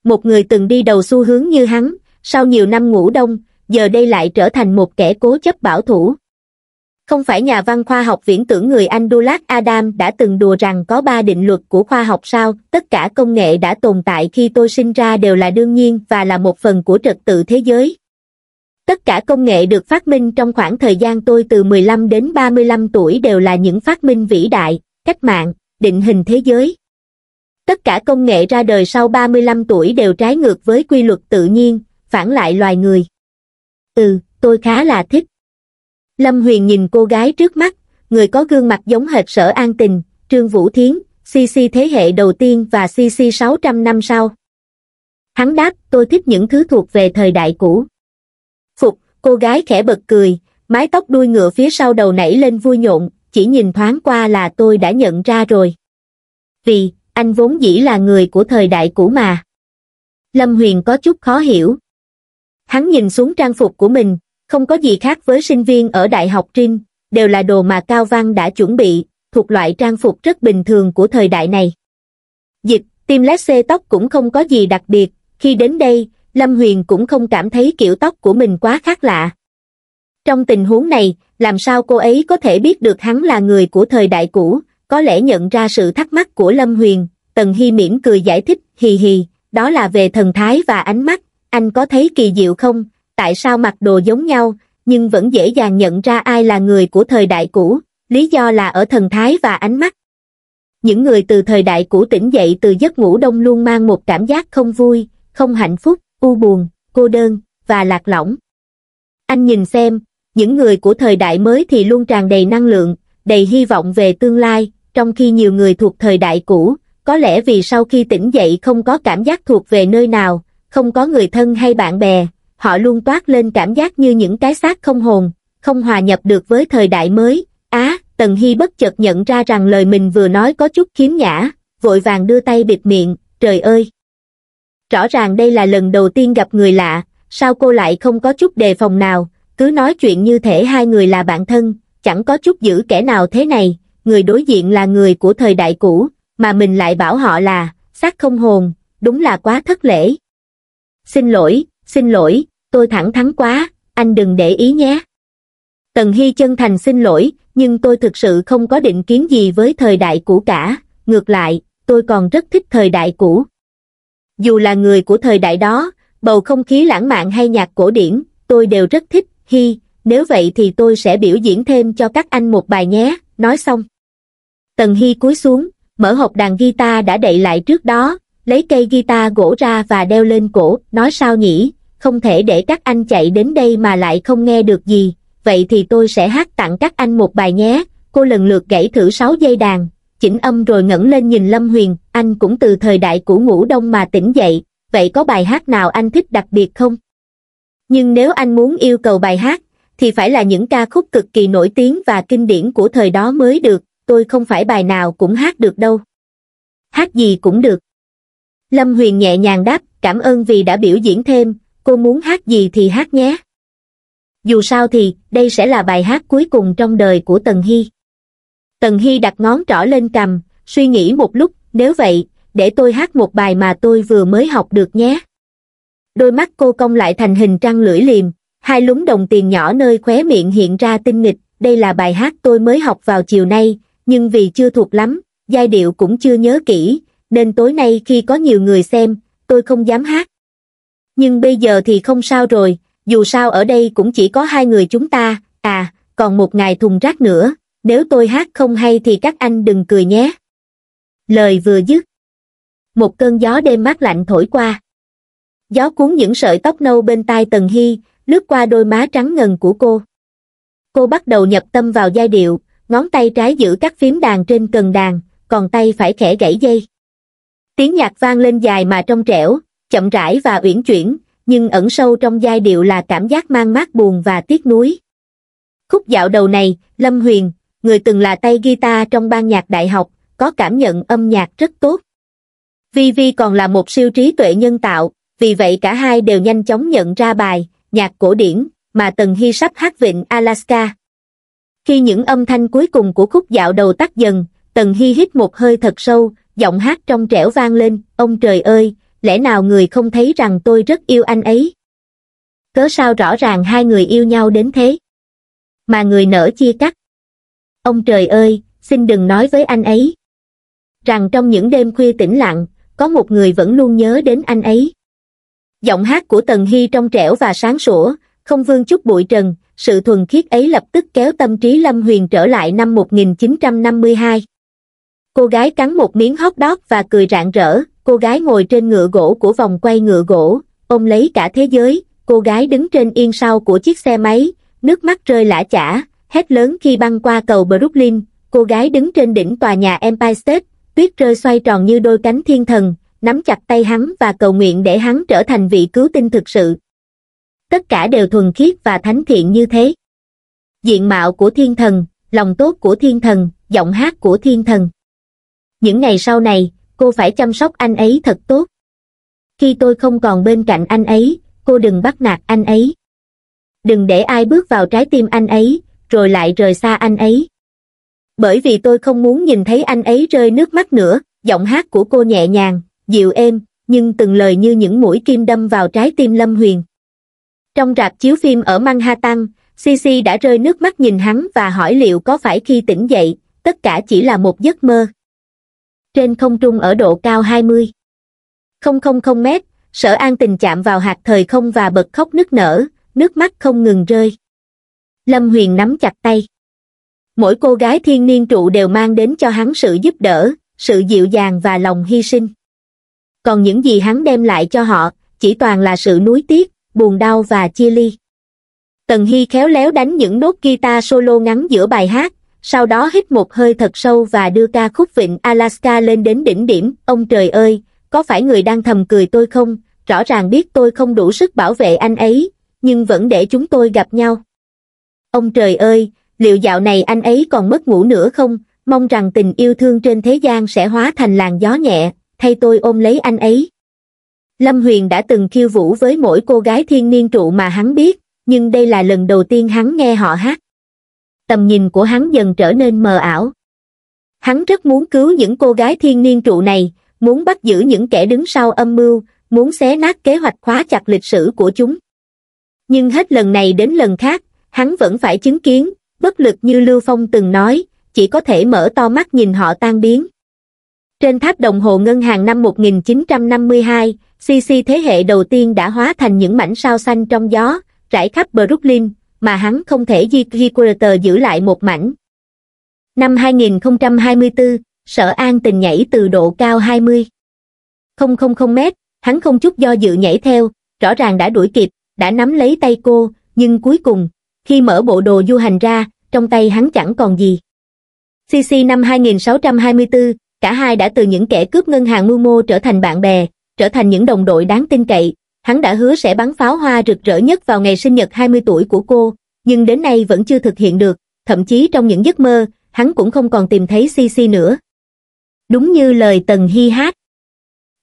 một người từng đi đầu xu hướng như hắn, sau nhiều năm ngủ đông, giờ đây lại trở thành một kẻ cố chấp bảo thủ. Không phải nhà văn khoa học viễn tưởng người Anh Dulac Adam đã từng đùa rằng có ba định luật của khoa học sao, tất cả công nghệ đã tồn tại khi tôi sinh ra đều là đương nhiên và là một phần của trật tự thế giới, Tất cả công nghệ được phát minh trong khoảng thời gian tôi từ 15 đến 35 tuổi đều là những phát minh vĩ đại, cách mạng, định hình thế giới. Tất cả công nghệ ra đời sau 35 tuổi đều trái ngược với quy luật tự nhiên, phản lại loài người. Ừ, tôi khá là thích. Lâm Huyền nhìn cô gái trước mắt, người có gương mặt giống hệt sở an tình, Trương Vũ Thiến, CC thế hệ đầu tiên và CC 600 năm sau. Hắn đáp, tôi thích những thứ thuộc về thời đại cũ cô gái khẽ bật cười mái tóc đuôi ngựa phía sau đầu nảy lên vui nhộn chỉ nhìn thoáng qua là tôi đã nhận ra rồi vì anh vốn dĩ là người của thời đại cũ mà lâm huyền có chút khó hiểu hắn nhìn xuống trang phục của mình không có gì khác với sinh viên ở đại học trinh đều là đồ mà cao văn đã chuẩn bị thuộc loại trang phục rất bình thường của thời đại này dịch tim lát xê tóc cũng không có gì đặc biệt khi đến đây Lâm Huyền cũng không cảm thấy kiểu tóc của mình quá khác lạ. Trong tình huống này, làm sao cô ấy có thể biết được hắn là người của thời đại cũ, có lẽ nhận ra sự thắc mắc của Lâm Huyền, Tần Hy mỉm cười giải thích, hì hì, đó là về thần thái và ánh mắt, anh có thấy kỳ diệu không, tại sao mặc đồ giống nhau, nhưng vẫn dễ dàng nhận ra ai là người của thời đại cũ, lý do là ở thần thái và ánh mắt. Những người từ thời đại cũ tỉnh dậy từ giấc ngủ đông luôn mang một cảm giác không vui, không hạnh phúc, u buồn, cô đơn, và lạc lõng. Anh nhìn xem, những người của thời đại mới thì luôn tràn đầy năng lượng, đầy hy vọng về tương lai, trong khi nhiều người thuộc thời đại cũ, có lẽ vì sau khi tỉnh dậy không có cảm giác thuộc về nơi nào, không có người thân hay bạn bè, họ luôn toát lên cảm giác như những cái xác không hồn, không hòa nhập được với thời đại mới. Á, à, Tần Hy bất chợt nhận ra rằng lời mình vừa nói có chút khiếm nhã, vội vàng đưa tay bịt miệng, trời ơi! rõ ràng đây là lần đầu tiên gặp người lạ, sao cô lại không có chút đề phòng nào, cứ nói chuyện như thể hai người là bạn thân, chẳng có chút giữ kẻ nào thế này, người đối diện là người của thời đại cũ, mà mình lại bảo họ là, xác không hồn, đúng là quá thất lễ. Xin lỗi, xin lỗi, tôi thẳng thắn quá, anh đừng để ý nhé. Tần Hy chân thành xin lỗi, nhưng tôi thực sự không có định kiến gì với thời đại cũ cả, ngược lại, tôi còn rất thích thời đại cũ dù là người của thời đại đó, bầu không khí lãng mạn hay nhạc cổ điển, tôi đều rất thích, hi, nếu vậy thì tôi sẽ biểu diễn thêm cho các anh một bài nhé, nói xong. Tần Hy cúi xuống, mở hộp đàn guitar đã đậy lại trước đó, lấy cây guitar gỗ ra và đeo lên cổ, nói sao nhỉ, không thể để các anh chạy đến đây mà lại không nghe được gì, vậy thì tôi sẽ hát tặng các anh một bài nhé, cô lần lượt gãy thử 6 dây đàn, chỉnh âm rồi ngẩng lên nhìn Lâm Huyền, anh cũng từ thời đại của ngủ đông mà tỉnh dậy, vậy có bài hát nào anh thích đặc biệt không? Nhưng nếu anh muốn yêu cầu bài hát, thì phải là những ca khúc cực kỳ nổi tiếng và kinh điển của thời đó mới được, tôi không phải bài nào cũng hát được đâu. Hát gì cũng được. Lâm Huyền nhẹ nhàng đáp, cảm ơn vì đã biểu diễn thêm, cô muốn hát gì thì hát nhé. Dù sao thì, đây sẽ là bài hát cuối cùng trong đời của Tần Hy. Tần Hy đặt ngón trỏ lên cầm, suy nghĩ một lúc, nếu vậy, để tôi hát một bài mà tôi vừa mới học được nhé. Đôi mắt cô cong lại thành hình trăng lưỡi liềm, hai lúng đồng tiền nhỏ nơi khóe miệng hiện ra tinh nghịch, đây là bài hát tôi mới học vào chiều nay, nhưng vì chưa thuộc lắm, giai điệu cũng chưa nhớ kỹ, nên tối nay khi có nhiều người xem, tôi không dám hát. Nhưng bây giờ thì không sao rồi, dù sao ở đây cũng chỉ có hai người chúng ta, à, còn một ngày thùng rác nữa, nếu tôi hát không hay thì các anh đừng cười nhé. Lời vừa dứt. Một cơn gió đêm mát lạnh thổi qua. Gió cuốn những sợi tóc nâu bên tai Tần Hy, lướt qua đôi má trắng ngần của cô. Cô bắt đầu nhập tâm vào giai điệu, ngón tay trái giữ các phím đàn trên cần đàn, còn tay phải khẽ gãy dây. Tiếng nhạc vang lên dài mà trong trẻo, chậm rãi và uyển chuyển, nhưng ẩn sâu trong giai điệu là cảm giác mang mát buồn và tiếc nuối. Khúc dạo đầu này, Lâm Huyền, người từng là tay guitar trong ban nhạc đại học có cảm nhận âm nhạc rất tốt vi vi còn là một siêu trí tuệ nhân tạo vì vậy cả hai đều nhanh chóng nhận ra bài nhạc cổ điển mà tần hy sắp hát vịnh alaska khi những âm thanh cuối cùng của khúc dạo đầu tắt dần tần hy hít một hơi thật sâu giọng hát trong trẻo vang lên ông trời ơi lẽ nào người không thấy rằng tôi rất yêu anh ấy cớ sao rõ ràng hai người yêu nhau đến thế mà người nở chia cắt ông trời ơi xin đừng nói với anh ấy rằng trong những đêm khuya tĩnh lặng có một người vẫn luôn nhớ đến anh ấy giọng hát của tần hy trong trẻo và sáng sủa không vương chút bụi trần sự thuần khiết ấy lập tức kéo tâm trí lâm huyền trở lại năm 1952. cô gái cắn một miếng hot dog và cười rạng rỡ cô gái ngồi trên ngựa gỗ của vòng quay ngựa gỗ ôm lấy cả thế giới cô gái đứng trên yên sau của chiếc xe máy nước mắt rơi lã chả hét lớn khi băng qua cầu Brooklyn, cô gái đứng trên đỉnh tòa nhà Empire State, tuyết rơi xoay tròn như đôi cánh thiên thần, nắm chặt tay hắn và cầu nguyện để hắn trở thành vị cứu tinh thực sự. Tất cả đều thuần khiết và thánh thiện như thế. Diện mạo của thiên thần, lòng tốt của thiên thần, giọng hát của thiên thần. Những ngày sau này, cô phải chăm sóc anh ấy thật tốt. Khi tôi không còn bên cạnh anh ấy, cô đừng bắt nạt anh ấy. Đừng để ai bước vào trái tim anh ấy, rồi lại rời xa anh ấy. Bởi vì tôi không muốn nhìn thấy anh ấy rơi nước mắt nữa, giọng hát của cô nhẹ nhàng, dịu êm, nhưng từng lời như những mũi kim đâm vào trái tim Lâm Huyền. Trong rạp chiếu phim ở Manhattan, Cici đã rơi nước mắt nhìn hắn và hỏi liệu có phải khi tỉnh dậy, tất cả chỉ là một giấc mơ. Trên không trung ở độ cao 20. 000 mét, sở an tình chạm vào hạt thời không và bật khóc nức nở, nước mắt không ngừng rơi lâm huyền nắm chặt tay mỗi cô gái thiên niên trụ đều mang đến cho hắn sự giúp đỡ sự dịu dàng và lòng hy sinh còn những gì hắn đem lại cho họ chỉ toàn là sự nuối tiếc buồn đau và chia ly tần hy khéo léo đánh những nốt guitar solo ngắn giữa bài hát sau đó hít một hơi thật sâu và đưa ca khúc vịnh alaska lên đến đỉnh điểm ông trời ơi có phải người đang thầm cười tôi không rõ ràng biết tôi không đủ sức bảo vệ anh ấy nhưng vẫn để chúng tôi gặp nhau Ông trời ơi, liệu dạo này anh ấy còn mất ngủ nữa không? Mong rằng tình yêu thương trên thế gian sẽ hóa thành làn gió nhẹ, thay tôi ôm lấy anh ấy. Lâm Huyền đã từng khiêu vũ với mỗi cô gái thiên niên trụ mà hắn biết, nhưng đây là lần đầu tiên hắn nghe họ hát. Tầm nhìn của hắn dần trở nên mờ ảo. Hắn rất muốn cứu những cô gái thiên niên trụ này, muốn bắt giữ những kẻ đứng sau âm mưu, muốn xé nát kế hoạch khóa chặt lịch sử của chúng. Nhưng hết lần này đến lần khác, hắn vẫn phải chứng kiến, bất lực như Lưu Phong từng nói, chỉ có thể mở to mắt nhìn họ tan biến. Trên tháp đồng hồ ngân hàng năm 1952, CC thế hệ đầu tiên đã hóa thành những mảnh sao xanh trong gió, trải khắp Brooklyn, mà hắn không thể di quarter giữ lại một mảnh. Năm 2024, sở an tình nhảy từ độ cao 20. 000 m hắn không chút do dự nhảy theo, rõ ràng đã đuổi kịp, đã nắm lấy tay cô, nhưng cuối cùng, khi mở bộ đồ du hành ra, trong tay hắn chẳng còn gì. CC năm 2624, cả hai đã từ những kẻ cướp ngân hàng mưu mô trở thành bạn bè, trở thành những đồng đội đáng tin cậy. Hắn đã hứa sẽ bắn pháo hoa rực rỡ nhất vào ngày sinh nhật 20 tuổi của cô, nhưng đến nay vẫn chưa thực hiện được, thậm chí trong những giấc mơ, hắn cũng không còn tìm thấy CC nữa. Đúng như lời Tần Hy hát.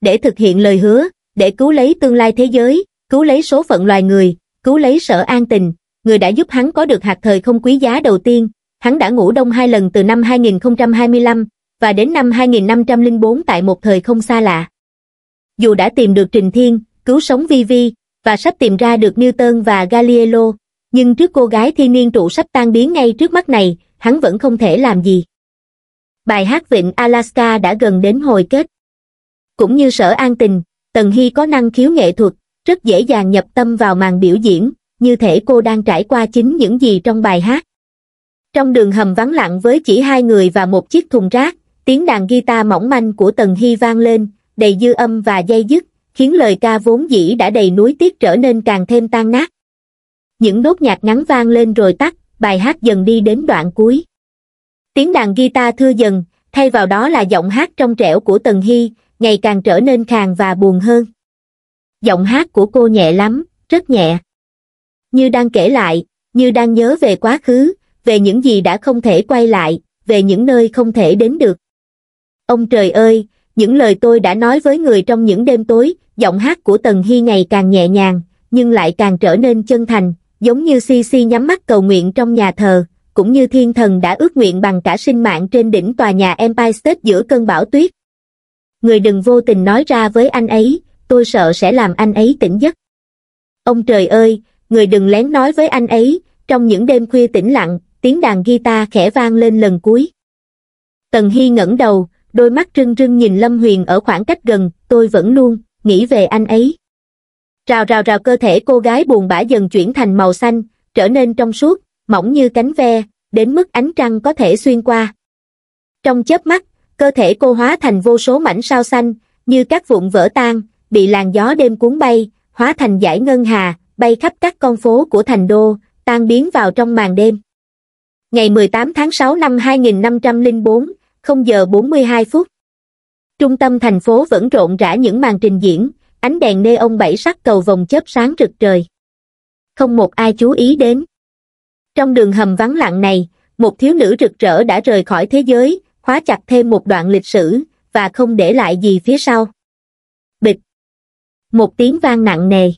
Để thực hiện lời hứa, để cứu lấy tương lai thế giới, cứu lấy số phận loài người, cứu lấy sở an tình, người đã giúp hắn có được hạt thời không quý giá đầu tiên, hắn đã ngủ đông hai lần từ năm 2025 và đến năm 2504 tại một thời không xa lạ. Dù đã tìm được Trình Thiên, cứu sống Vi Vi và sắp tìm ra được Newton và Galileo, nhưng trước cô gái thiên niên trụ sắp tan biến ngay trước mắt này, hắn vẫn không thể làm gì. Bài hát Vịnh Alaska đã gần đến hồi kết. Cũng như sở an tình, Tần Hy có năng khiếu nghệ thuật, rất dễ dàng nhập tâm vào màn biểu diễn, như thể cô đang trải qua chính những gì trong bài hát. Trong đường hầm vắng lặng với chỉ hai người và một chiếc thùng rác, tiếng đàn guitar mỏng manh của Tần Hy vang lên, đầy dư âm và dây dứt, khiến lời ca vốn dĩ đã đầy núi tiếc trở nên càng thêm tan nát. Những nốt nhạc ngắn vang lên rồi tắt, bài hát dần đi đến đoạn cuối. Tiếng đàn guitar thưa dần, thay vào đó là giọng hát trong trẻo của Tần Hy, ngày càng trở nên khàn và buồn hơn. Giọng hát của cô nhẹ lắm, rất nhẹ như đang kể lại, như đang nhớ về quá khứ, về những gì đã không thể quay lại, về những nơi không thể đến được. Ông trời ơi, những lời tôi đã nói với người trong những đêm tối, giọng hát của Tần Hy ngày càng nhẹ nhàng, nhưng lại càng trở nên chân thành, giống như Si Si nhắm mắt cầu nguyện trong nhà thờ, cũng như thiên thần đã ước nguyện bằng cả sinh mạng trên đỉnh tòa nhà Empire State giữa cơn bão tuyết. Người đừng vô tình nói ra với anh ấy, tôi sợ sẽ làm anh ấy tỉnh giấc. Ông trời ơi, người đừng lén nói với anh ấy, trong những đêm khuya tĩnh lặng, tiếng đàn guitar khẽ vang lên lần cuối. Tần Hy ngẩng đầu, đôi mắt rưng rưng nhìn Lâm Huyền ở khoảng cách gần, tôi vẫn luôn, nghĩ về anh ấy. Rào rào rào cơ thể cô gái buồn bã dần chuyển thành màu xanh, trở nên trong suốt, mỏng như cánh ve, đến mức ánh trăng có thể xuyên qua. Trong chớp mắt, cơ thể cô hóa thành vô số mảnh sao xanh, như các vụn vỡ tan, bị làn gió đêm cuốn bay, hóa thành dải ngân hà, bay khắp các con phố của thành đô, tan biến vào trong màn đêm. Ngày 18 tháng 6 năm 2504, 0 giờ 42 phút. Trung tâm thành phố vẫn rộn rã những màn trình diễn, ánh đèn neon bảy sắc cầu vòng chớp sáng rực trời. Không một ai chú ý đến. Trong đường hầm vắng lặng này, một thiếu nữ rực rỡ đã rời khỏi thế giới, khóa chặt thêm một đoạn lịch sử, và không để lại gì phía sau. Bịch. Một tiếng vang nặng nề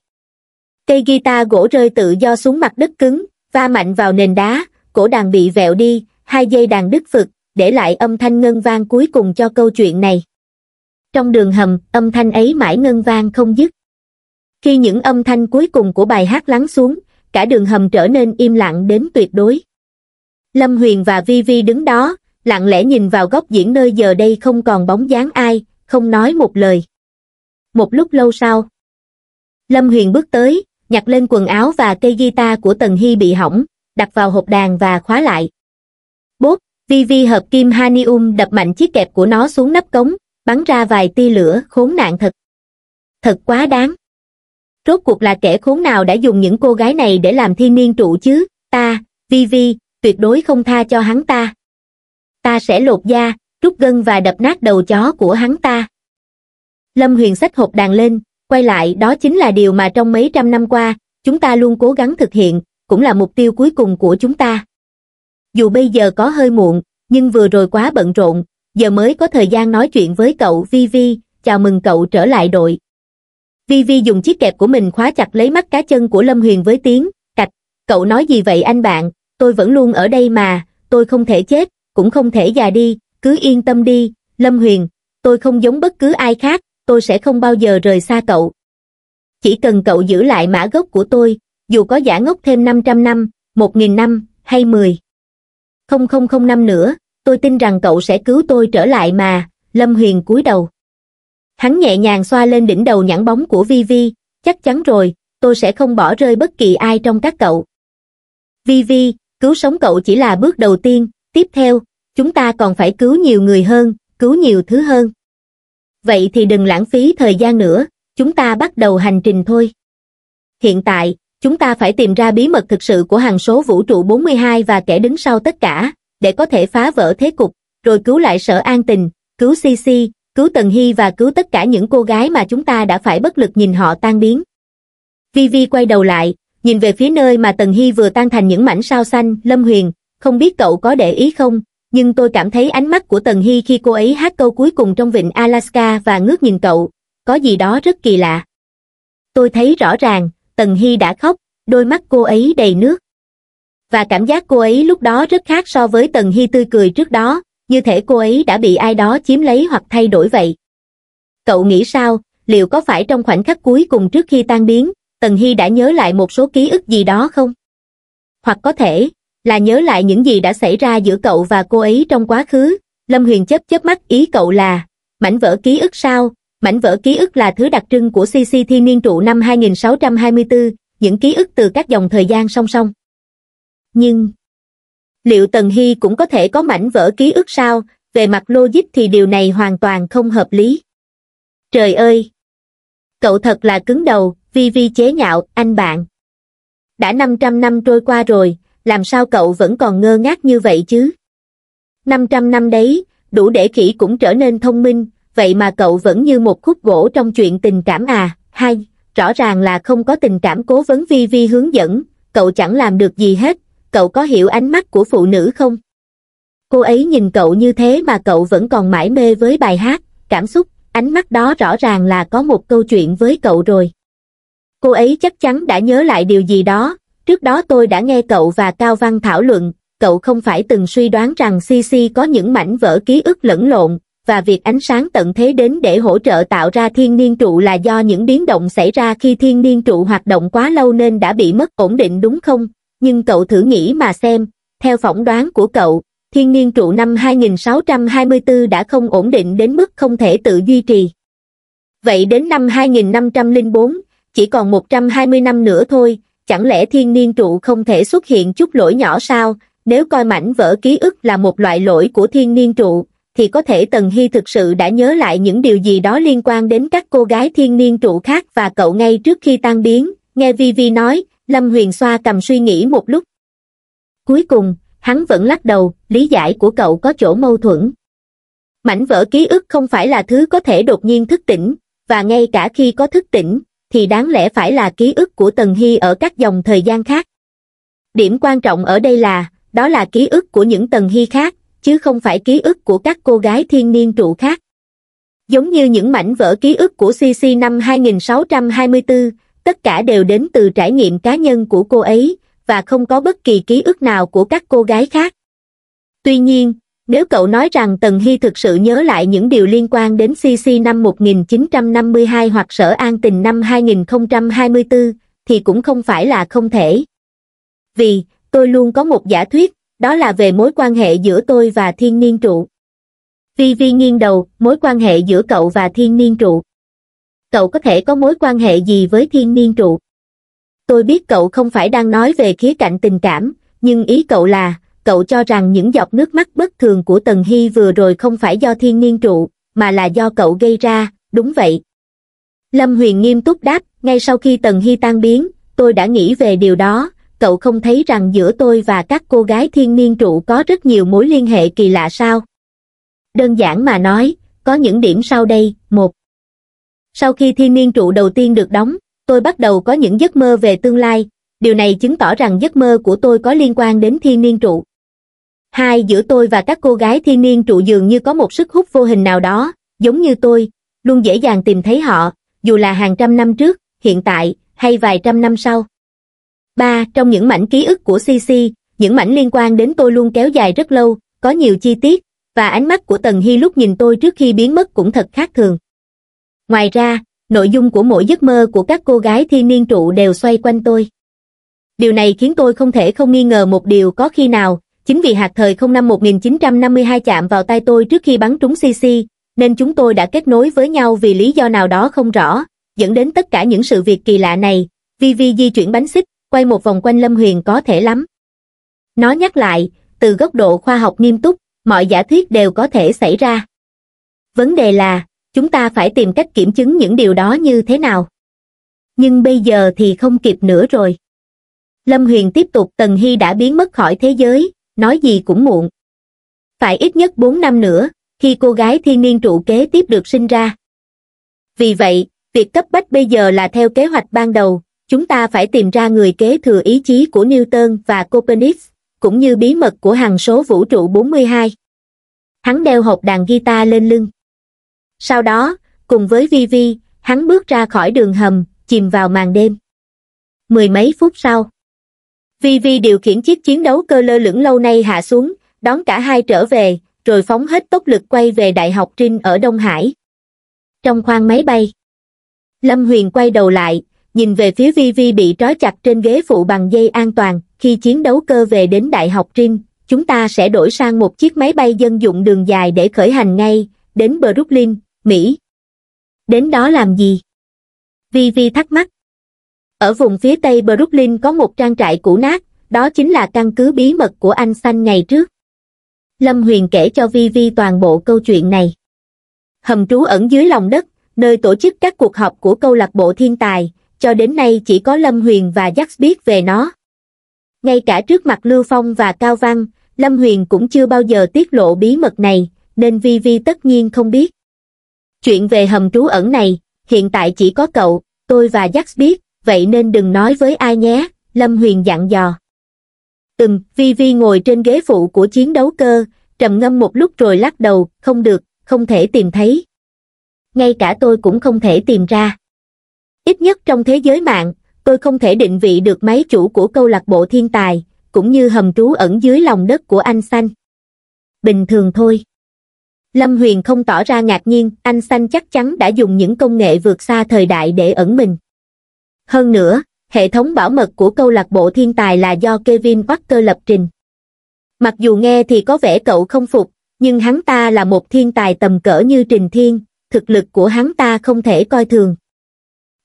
cây guitar gỗ rơi tự do xuống mặt đất cứng va mạnh vào nền đá cổ đàn bị vẹo đi hai dây đàn đứt phực để lại âm thanh ngân vang cuối cùng cho câu chuyện này trong đường hầm âm thanh ấy mãi ngân vang không dứt khi những âm thanh cuối cùng của bài hát lắng xuống cả đường hầm trở nên im lặng đến tuyệt đối lâm huyền và vi vi đứng đó lặng lẽ nhìn vào góc diễn nơi giờ đây không còn bóng dáng ai không nói một lời một lúc lâu sau lâm huyền bước tới nhặt lên quần áo và cây guitar của Tần Hy bị hỏng, đặt vào hộp đàn và khóa lại. Bốp, vi vi hợp kim Hanium đập mạnh chiếc kẹp của nó xuống nắp cống, bắn ra vài tia lửa khốn nạn thật. Thật quá đáng. Rốt cuộc là kẻ khốn nào đã dùng những cô gái này để làm thiên niên trụ chứ, ta, vi vi, tuyệt đối không tha cho hắn ta. Ta sẽ lột da, rút gân và đập nát đầu chó của hắn ta. Lâm Huyền xách hộp đàn lên, quay lại đó chính là điều mà trong mấy trăm năm qua, chúng ta luôn cố gắng thực hiện, cũng là mục tiêu cuối cùng của chúng ta. Dù bây giờ có hơi muộn, nhưng vừa rồi quá bận rộn, giờ mới có thời gian nói chuyện với cậu Vivi, chào mừng cậu trở lại đội. Vivi dùng chiếc kẹp của mình khóa chặt lấy mắt cá chân của Lâm Huyền với tiếng, cạch, cậu nói gì vậy anh bạn, tôi vẫn luôn ở đây mà, tôi không thể chết, cũng không thể già đi, cứ yên tâm đi, Lâm Huyền, tôi không giống bất cứ ai khác, tôi sẽ không bao giờ rời xa cậu. Chỉ cần cậu giữ lại mã gốc của tôi, dù có giả ngốc thêm 500 năm, 1.000 năm, hay 10. không năm nữa, tôi tin rằng cậu sẽ cứu tôi trở lại mà, Lâm Huyền cúi đầu. Hắn nhẹ nhàng xoa lên đỉnh đầu nhẵn bóng của Vi Vi, chắc chắn rồi, tôi sẽ không bỏ rơi bất kỳ ai trong các cậu. Vi Vi, cứu sống cậu chỉ là bước đầu tiên, tiếp theo, chúng ta còn phải cứu nhiều người hơn, cứu nhiều thứ hơn vậy thì đừng lãng phí thời gian nữa chúng ta bắt đầu hành trình thôi hiện tại chúng ta phải tìm ra bí mật thực sự của hàng số vũ trụ 42 và kẻ đứng sau tất cả để có thể phá vỡ thế cục rồi cứu lại sở an tình cứu cc cứu tần hy và cứu tất cả những cô gái mà chúng ta đã phải bất lực nhìn họ tan biến vivi quay đầu lại nhìn về phía nơi mà tần hy vừa tan thành những mảnh sao xanh lâm huyền không biết cậu có để ý không nhưng tôi cảm thấy ánh mắt của Tần Hy khi cô ấy hát câu cuối cùng trong vịnh Alaska và ngước nhìn cậu, có gì đó rất kỳ lạ. Tôi thấy rõ ràng, Tần Hy đã khóc, đôi mắt cô ấy đầy nước. Và cảm giác cô ấy lúc đó rất khác so với Tần Hy tươi cười trước đó, như thể cô ấy đã bị ai đó chiếm lấy hoặc thay đổi vậy. Cậu nghĩ sao, liệu có phải trong khoảnh khắc cuối cùng trước khi tan biến, Tần Hy đã nhớ lại một số ký ức gì đó không? Hoặc có thể, là nhớ lại những gì đã xảy ra giữa cậu và cô ấy trong quá khứ, Lâm Huyền chớp chớp mắt ý cậu là, mảnh vỡ ký ức sao, mảnh vỡ ký ức là thứ đặc trưng của CC thiên niên trụ năm 2624, những ký ức từ các dòng thời gian song song. Nhưng, liệu Tần Hy cũng có thể có mảnh vỡ ký ức sao, về mặt logic thì điều này hoàn toàn không hợp lý. Trời ơi! Cậu thật là cứng đầu, vi vi chế nhạo, anh bạn. Đã 500 năm trôi qua rồi, làm sao cậu vẫn còn ngơ ngác như vậy chứ? 500 năm đấy, đủ để khỉ cũng trở nên thông minh, vậy mà cậu vẫn như một khúc gỗ trong chuyện tình cảm à, hay, rõ ràng là không có tình cảm cố vấn vi vi hướng dẫn, cậu chẳng làm được gì hết, cậu có hiểu ánh mắt của phụ nữ không? Cô ấy nhìn cậu như thế mà cậu vẫn còn mãi mê với bài hát, cảm xúc, ánh mắt đó rõ ràng là có một câu chuyện với cậu rồi. Cô ấy chắc chắn đã nhớ lại điều gì đó, Trước đó tôi đã nghe cậu và Cao Văn thảo luận, cậu không phải từng suy đoán rằng CC có những mảnh vỡ ký ức lẫn lộn, và việc ánh sáng tận thế đến để hỗ trợ tạo ra thiên niên trụ là do những biến động xảy ra khi thiên niên trụ hoạt động quá lâu nên đã bị mất ổn định đúng không? Nhưng cậu thử nghĩ mà xem, theo phỏng đoán của cậu, thiên niên trụ năm 2624 đã không ổn định đến mức không thể tự duy trì. Vậy đến năm 2504, chỉ còn 120 năm nữa thôi, chẳng lẽ thiên niên trụ không thể xuất hiện chút lỗi nhỏ sao, nếu coi mảnh vỡ ký ức là một loại lỗi của thiên niên trụ, thì có thể Tần Hy thực sự đã nhớ lại những điều gì đó liên quan đến các cô gái thiên niên trụ khác và cậu ngay trước khi tan biến, nghe Vi Vi nói, Lâm Huyền xoa cầm suy nghĩ một lúc. Cuối cùng, hắn vẫn lắc đầu, lý giải của cậu có chỗ mâu thuẫn. Mảnh vỡ ký ức không phải là thứ có thể đột nhiên thức tỉnh, và ngay cả khi có thức tỉnh, thì đáng lẽ phải là ký ức của Tần Hy ở các dòng thời gian khác. Điểm quan trọng ở đây là, đó là ký ức của những Tần Hy khác, chứ không phải ký ức của các cô gái thiên niên trụ khác. Giống như những mảnh vỡ ký ức của CC năm 2624, tất cả đều đến từ trải nghiệm cá nhân của cô ấy, và không có bất kỳ ký ức nào của các cô gái khác. Tuy nhiên, nếu cậu nói rằng tần hy thực sự nhớ lại những điều liên quan đến cc năm 1952 hoặc sở an tình năm 2024, thì cũng không phải là không thể vì tôi luôn có một giả thuyết đó là về mối quan hệ giữa tôi và thiên niên trụ vi vi nghiêng đầu mối quan hệ giữa cậu và thiên niên trụ cậu có thể có mối quan hệ gì với thiên niên trụ tôi biết cậu không phải đang nói về khía cạnh tình cảm nhưng ý cậu là cậu cho rằng những giọt nước mắt bất thường của Tần Hy vừa rồi không phải do thiên niên trụ, mà là do cậu gây ra, đúng vậy. Lâm Huyền nghiêm túc đáp, ngay sau khi Tần Hy tan biến, tôi đã nghĩ về điều đó, cậu không thấy rằng giữa tôi và các cô gái thiên niên trụ có rất nhiều mối liên hệ kỳ lạ sao? Đơn giản mà nói, có những điểm sau đây, một. Sau khi thiên niên trụ đầu tiên được đóng, tôi bắt đầu có những giấc mơ về tương lai, điều này chứng tỏ rằng giấc mơ của tôi có liên quan đến thiên niên trụ. Hai giữa tôi và các cô gái thiên niên trụ dường như có một sức hút vô hình nào đó, giống như tôi, luôn dễ dàng tìm thấy họ, dù là hàng trăm năm trước, hiện tại, hay vài trăm năm sau. Ba, trong những mảnh ký ức của CC, những mảnh liên quan đến tôi luôn kéo dài rất lâu, có nhiều chi tiết, và ánh mắt của Tần Hy lúc nhìn tôi trước khi biến mất cũng thật khác thường. Ngoài ra, nội dung của mỗi giấc mơ của các cô gái thiên niên trụ đều xoay quanh tôi. Điều này khiến tôi không thể không nghi ngờ một điều có khi nào, Chính vì hạt thời 05 1952 chạm vào tay tôi trước khi bắn trúng CC, nên chúng tôi đã kết nối với nhau vì lý do nào đó không rõ, dẫn đến tất cả những sự việc kỳ lạ này. Vivi di chuyển bánh xích, quay một vòng quanh Lâm Huyền có thể lắm. Nó nhắc lại, từ góc độ khoa học nghiêm túc, mọi giả thuyết đều có thể xảy ra. Vấn đề là, chúng ta phải tìm cách kiểm chứng những điều đó như thế nào. Nhưng bây giờ thì không kịp nữa rồi. Lâm Huyền tiếp tục Tần Hy đã biến mất khỏi thế giới, nói gì cũng muộn. Phải ít nhất 4 năm nữa, khi cô gái thiên niên trụ kế tiếp được sinh ra. Vì vậy, việc cấp bách bây giờ là theo kế hoạch ban đầu, chúng ta phải tìm ra người kế thừa ý chí của Newton và Copernicus, cũng như bí mật của hằng số vũ trụ 42. Hắn đeo hộp đàn guitar lên lưng. Sau đó, cùng với Vivi, hắn bước ra khỏi đường hầm, chìm vào màn đêm. Mười mấy phút sau, vi vi điều khiển chiếc chiến đấu cơ lơ lửng lâu nay hạ xuống đón cả hai trở về rồi phóng hết tốc lực quay về đại học trinh ở đông hải trong khoang máy bay lâm huyền quay đầu lại nhìn về phía vi vi bị trói chặt trên ghế phụ bằng dây an toàn khi chiến đấu cơ về đến đại học trinh chúng ta sẽ đổi sang một chiếc máy bay dân dụng đường dài để khởi hành ngay đến brooklyn mỹ đến đó làm gì vi vi thắc mắc ở vùng phía tây Brooklyn có một trang trại cũ nát, đó chính là căn cứ bí mật của anh xanh ngày trước. Lâm Huyền kể cho Vi Vi toàn bộ câu chuyện này. Hầm trú ẩn dưới lòng đất, nơi tổ chức các cuộc họp của câu lạc bộ thiên tài, cho đến nay chỉ có Lâm Huyền và Jack biết về nó. Ngay cả trước mặt Lưu Phong và Cao Văn, Lâm Huyền cũng chưa bao giờ tiết lộ bí mật này, nên Vi Vi tất nhiên không biết. Chuyện về hầm trú ẩn này, hiện tại chỉ có cậu, tôi và Jack biết, vậy nên đừng nói với ai nhé, Lâm Huyền dặn dò. Ừm, Vi Vi ngồi trên ghế phụ của chiến đấu cơ, trầm ngâm một lúc rồi lắc đầu, không được, không thể tìm thấy. Ngay cả tôi cũng không thể tìm ra. Ít nhất trong thế giới mạng, tôi không thể định vị được máy chủ của câu lạc bộ thiên tài, cũng như hầm trú ẩn dưới lòng đất của anh Xanh. Bình thường thôi. Lâm Huyền không tỏ ra ngạc nhiên, anh Xanh chắc chắn đã dùng những công nghệ vượt xa thời đại để ẩn mình. Hơn nữa, hệ thống bảo mật của câu lạc bộ thiên tài là do Kevin Parker lập trình. Mặc dù nghe thì có vẻ cậu không phục, nhưng hắn ta là một thiên tài tầm cỡ như Trình Thiên, thực lực của hắn ta không thể coi thường.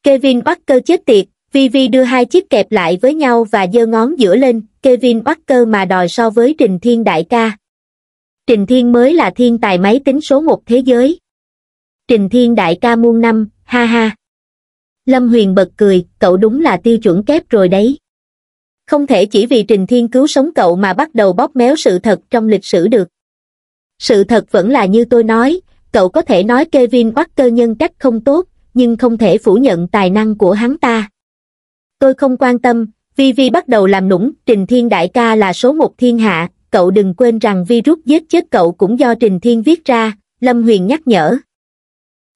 Kevin Parker chết tiệt, Vivi đưa hai chiếc kẹp lại với nhau và giơ ngón giữa lên, Kevin Parker mà đòi so với Trình Thiên đại ca. Trình Thiên mới là thiên tài máy tính số một thế giới. Trình Thiên đại ca muôn năm, ha ha. Lâm Huyền bật cười, cậu đúng là tiêu chuẩn kép rồi đấy. Không thể chỉ vì Trình Thiên cứu sống cậu mà bắt đầu bóp méo sự thật trong lịch sử được. Sự thật vẫn là như tôi nói, cậu có thể nói Kevin Walker nhân cách không tốt, nhưng không thể phủ nhận tài năng của hắn ta. Tôi không quan tâm, Vi Vi bắt đầu làm nũng, Trình Thiên đại ca là số một thiên hạ, cậu đừng quên rằng virus giết chết cậu cũng do Trình Thiên viết ra, Lâm Huyền nhắc nhở.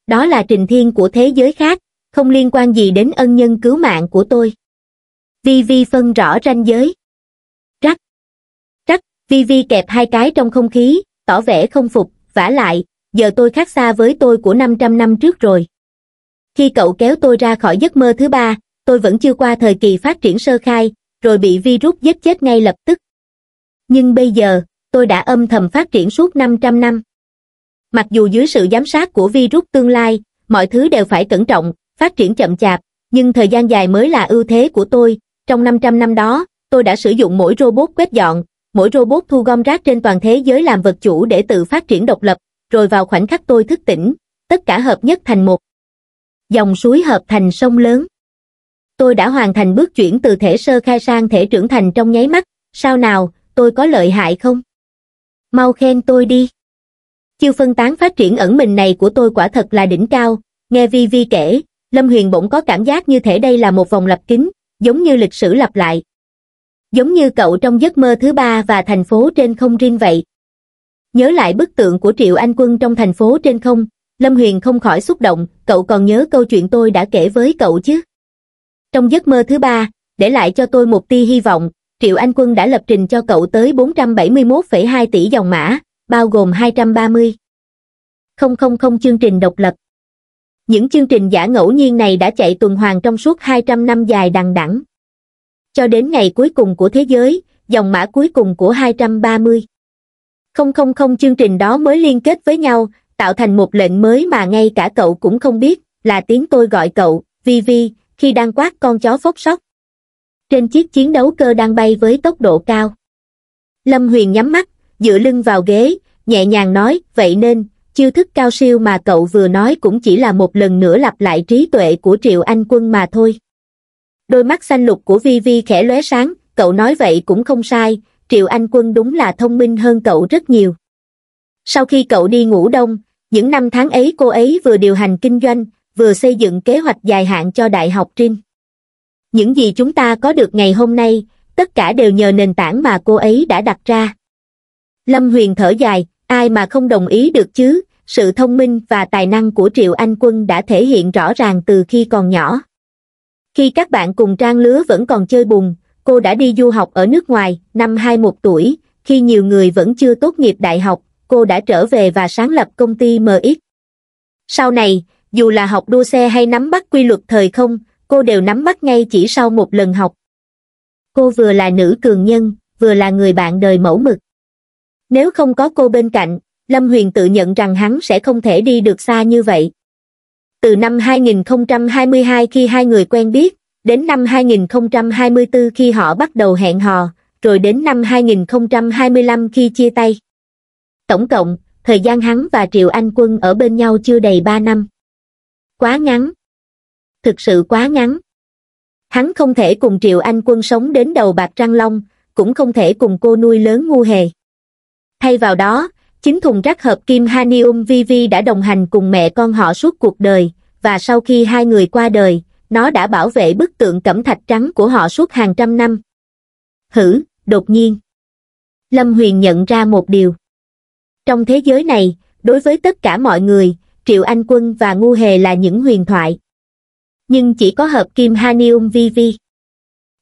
Đó là Trình Thiên của thế giới khác, không liên quan gì đến ân nhân cứu mạng của tôi vi vi phân rõ ranh giới rắc rắc vi vi kẹp hai cái trong không khí tỏ vẻ không phục vả lại giờ tôi khác xa với tôi của 500 năm trước rồi khi cậu kéo tôi ra khỏi giấc mơ thứ ba tôi vẫn chưa qua thời kỳ phát triển sơ khai rồi bị virus giết chết ngay lập tức nhưng bây giờ tôi đã âm thầm phát triển suốt 500 năm mặc dù dưới sự giám sát của virus tương lai mọi thứ đều phải cẩn trọng phát triển chậm chạp, nhưng thời gian dài mới là ưu thế của tôi. Trong 500 năm đó, tôi đã sử dụng mỗi robot quét dọn, mỗi robot thu gom rác trên toàn thế giới làm vật chủ để tự phát triển độc lập, rồi vào khoảnh khắc tôi thức tỉnh, tất cả hợp nhất thành một. Dòng suối hợp thành sông lớn. Tôi đã hoàn thành bước chuyển từ thể sơ khai sang thể trưởng thành trong nháy mắt, sao nào, tôi có lợi hại không? Mau khen tôi đi. Chiêu phân tán phát triển ẩn mình này của tôi quả thật là đỉnh cao, nghe Vi Vi kể, Lâm Huyền bỗng có cảm giác như thể đây là một vòng lặp kính, giống như lịch sử lặp lại. Giống như cậu trong giấc mơ thứ ba và thành phố trên không riêng vậy. Nhớ lại bức tượng của Triệu Anh Quân trong thành phố trên không, Lâm Huyền không khỏi xúc động, cậu còn nhớ câu chuyện tôi đã kể với cậu chứ. Trong giấc mơ thứ ba, để lại cho tôi một tia hy vọng, Triệu Anh Quân đã lập trình cho cậu tới 471,2 tỷ dòng mã, bao gồm 230. 000 chương trình độc lập những chương trình giả ngẫu nhiên này đã chạy tuần hoàn trong suốt 200 năm dài đằng đẵng. Cho đến ngày cuối cùng của thế giới, dòng mã cuối cùng của 230. không chương trình đó mới liên kết với nhau, tạo thành một lệnh mới mà ngay cả cậu cũng không biết, là tiếng tôi gọi cậu, Vivi, khi đang quát con chó phốc sóc. Trên chiếc chiến đấu cơ đang bay với tốc độ cao. Lâm Huyền nhắm mắt, dựa lưng vào ghế, nhẹ nhàng nói, vậy nên, chiêu thức cao siêu mà cậu vừa nói cũng chỉ là một lần nữa lặp lại trí tuệ của triệu anh quân mà thôi đôi mắt xanh lục của vi vi khẽ lóe sáng cậu nói vậy cũng không sai triệu anh quân đúng là thông minh hơn cậu rất nhiều sau khi cậu đi ngủ đông những năm tháng ấy cô ấy vừa điều hành kinh doanh vừa xây dựng kế hoạch dài hạn cho đại học trinh những gì chúng ta có được ngày hôm nay tất cả đều nhờ nền tảng mà cô ấy đã đặt ra lâm huyền thở dài ai mà không đồng ý được chứ sự thông minh và tài năng của Triệu Anh Quân đã thể hiện rõ ràng từ khi còn nhỏ. Khi các bạn cùng trang lứa vẫn còn chơi bùng, cô đã đi du học ở nước ngoài, năm 21 tuổi, khi nhiều người vẫn chưa tốt nghiệp đại học, cô đã trở về và sáng lập công ty MX. Sau này, dù là học đua xe hay nắm bắt quy luật thời không, cô đều nắm bắt ngay chỉ sau một lần học. Cô vừa là nữ cường nhân, vừa là người bạn đời mẫu mực. Nếu không có cô bên cạnh, Lâm Huyền tự nhận rằng hắn sẽ không thể đi được xa như vậy. Từ năm 2022 khi hai người quen biết, đến năm 2024 khi họ bắt đầu hẹn hò, rồi đến năm 2025 khi chia tay. Tổng cộng, thời gian hắn và Triệu Anh Quân ở bên nhau chưa đầy 3 năm. Quá ngắn. Thực sự quá ngắn. Hắn không thể cùng Triệu Anh Quân sống đến đầu bạc trăng long, cũng không thể cùng cô nuôi lớn ngu hề. Thay vào đó, Chính thùng rác hợp kim Hanium vv đã đồng hành cùng mẹ con họ suốt cuộc đời, và sau khi hai người qua đời, nó đã bảo vệ bức tượng cẩm thạch trắng của họ suốt hàng trăm năm. Hử, đột nhiên. Lâm Huyền nhận ra một điều. Trong thế giới này, đối với tất cả mọi người, Triệu Anh Quân và Ngu Hề là những huyền thoại. Nhưng chỉ có hợp kim Hanium vv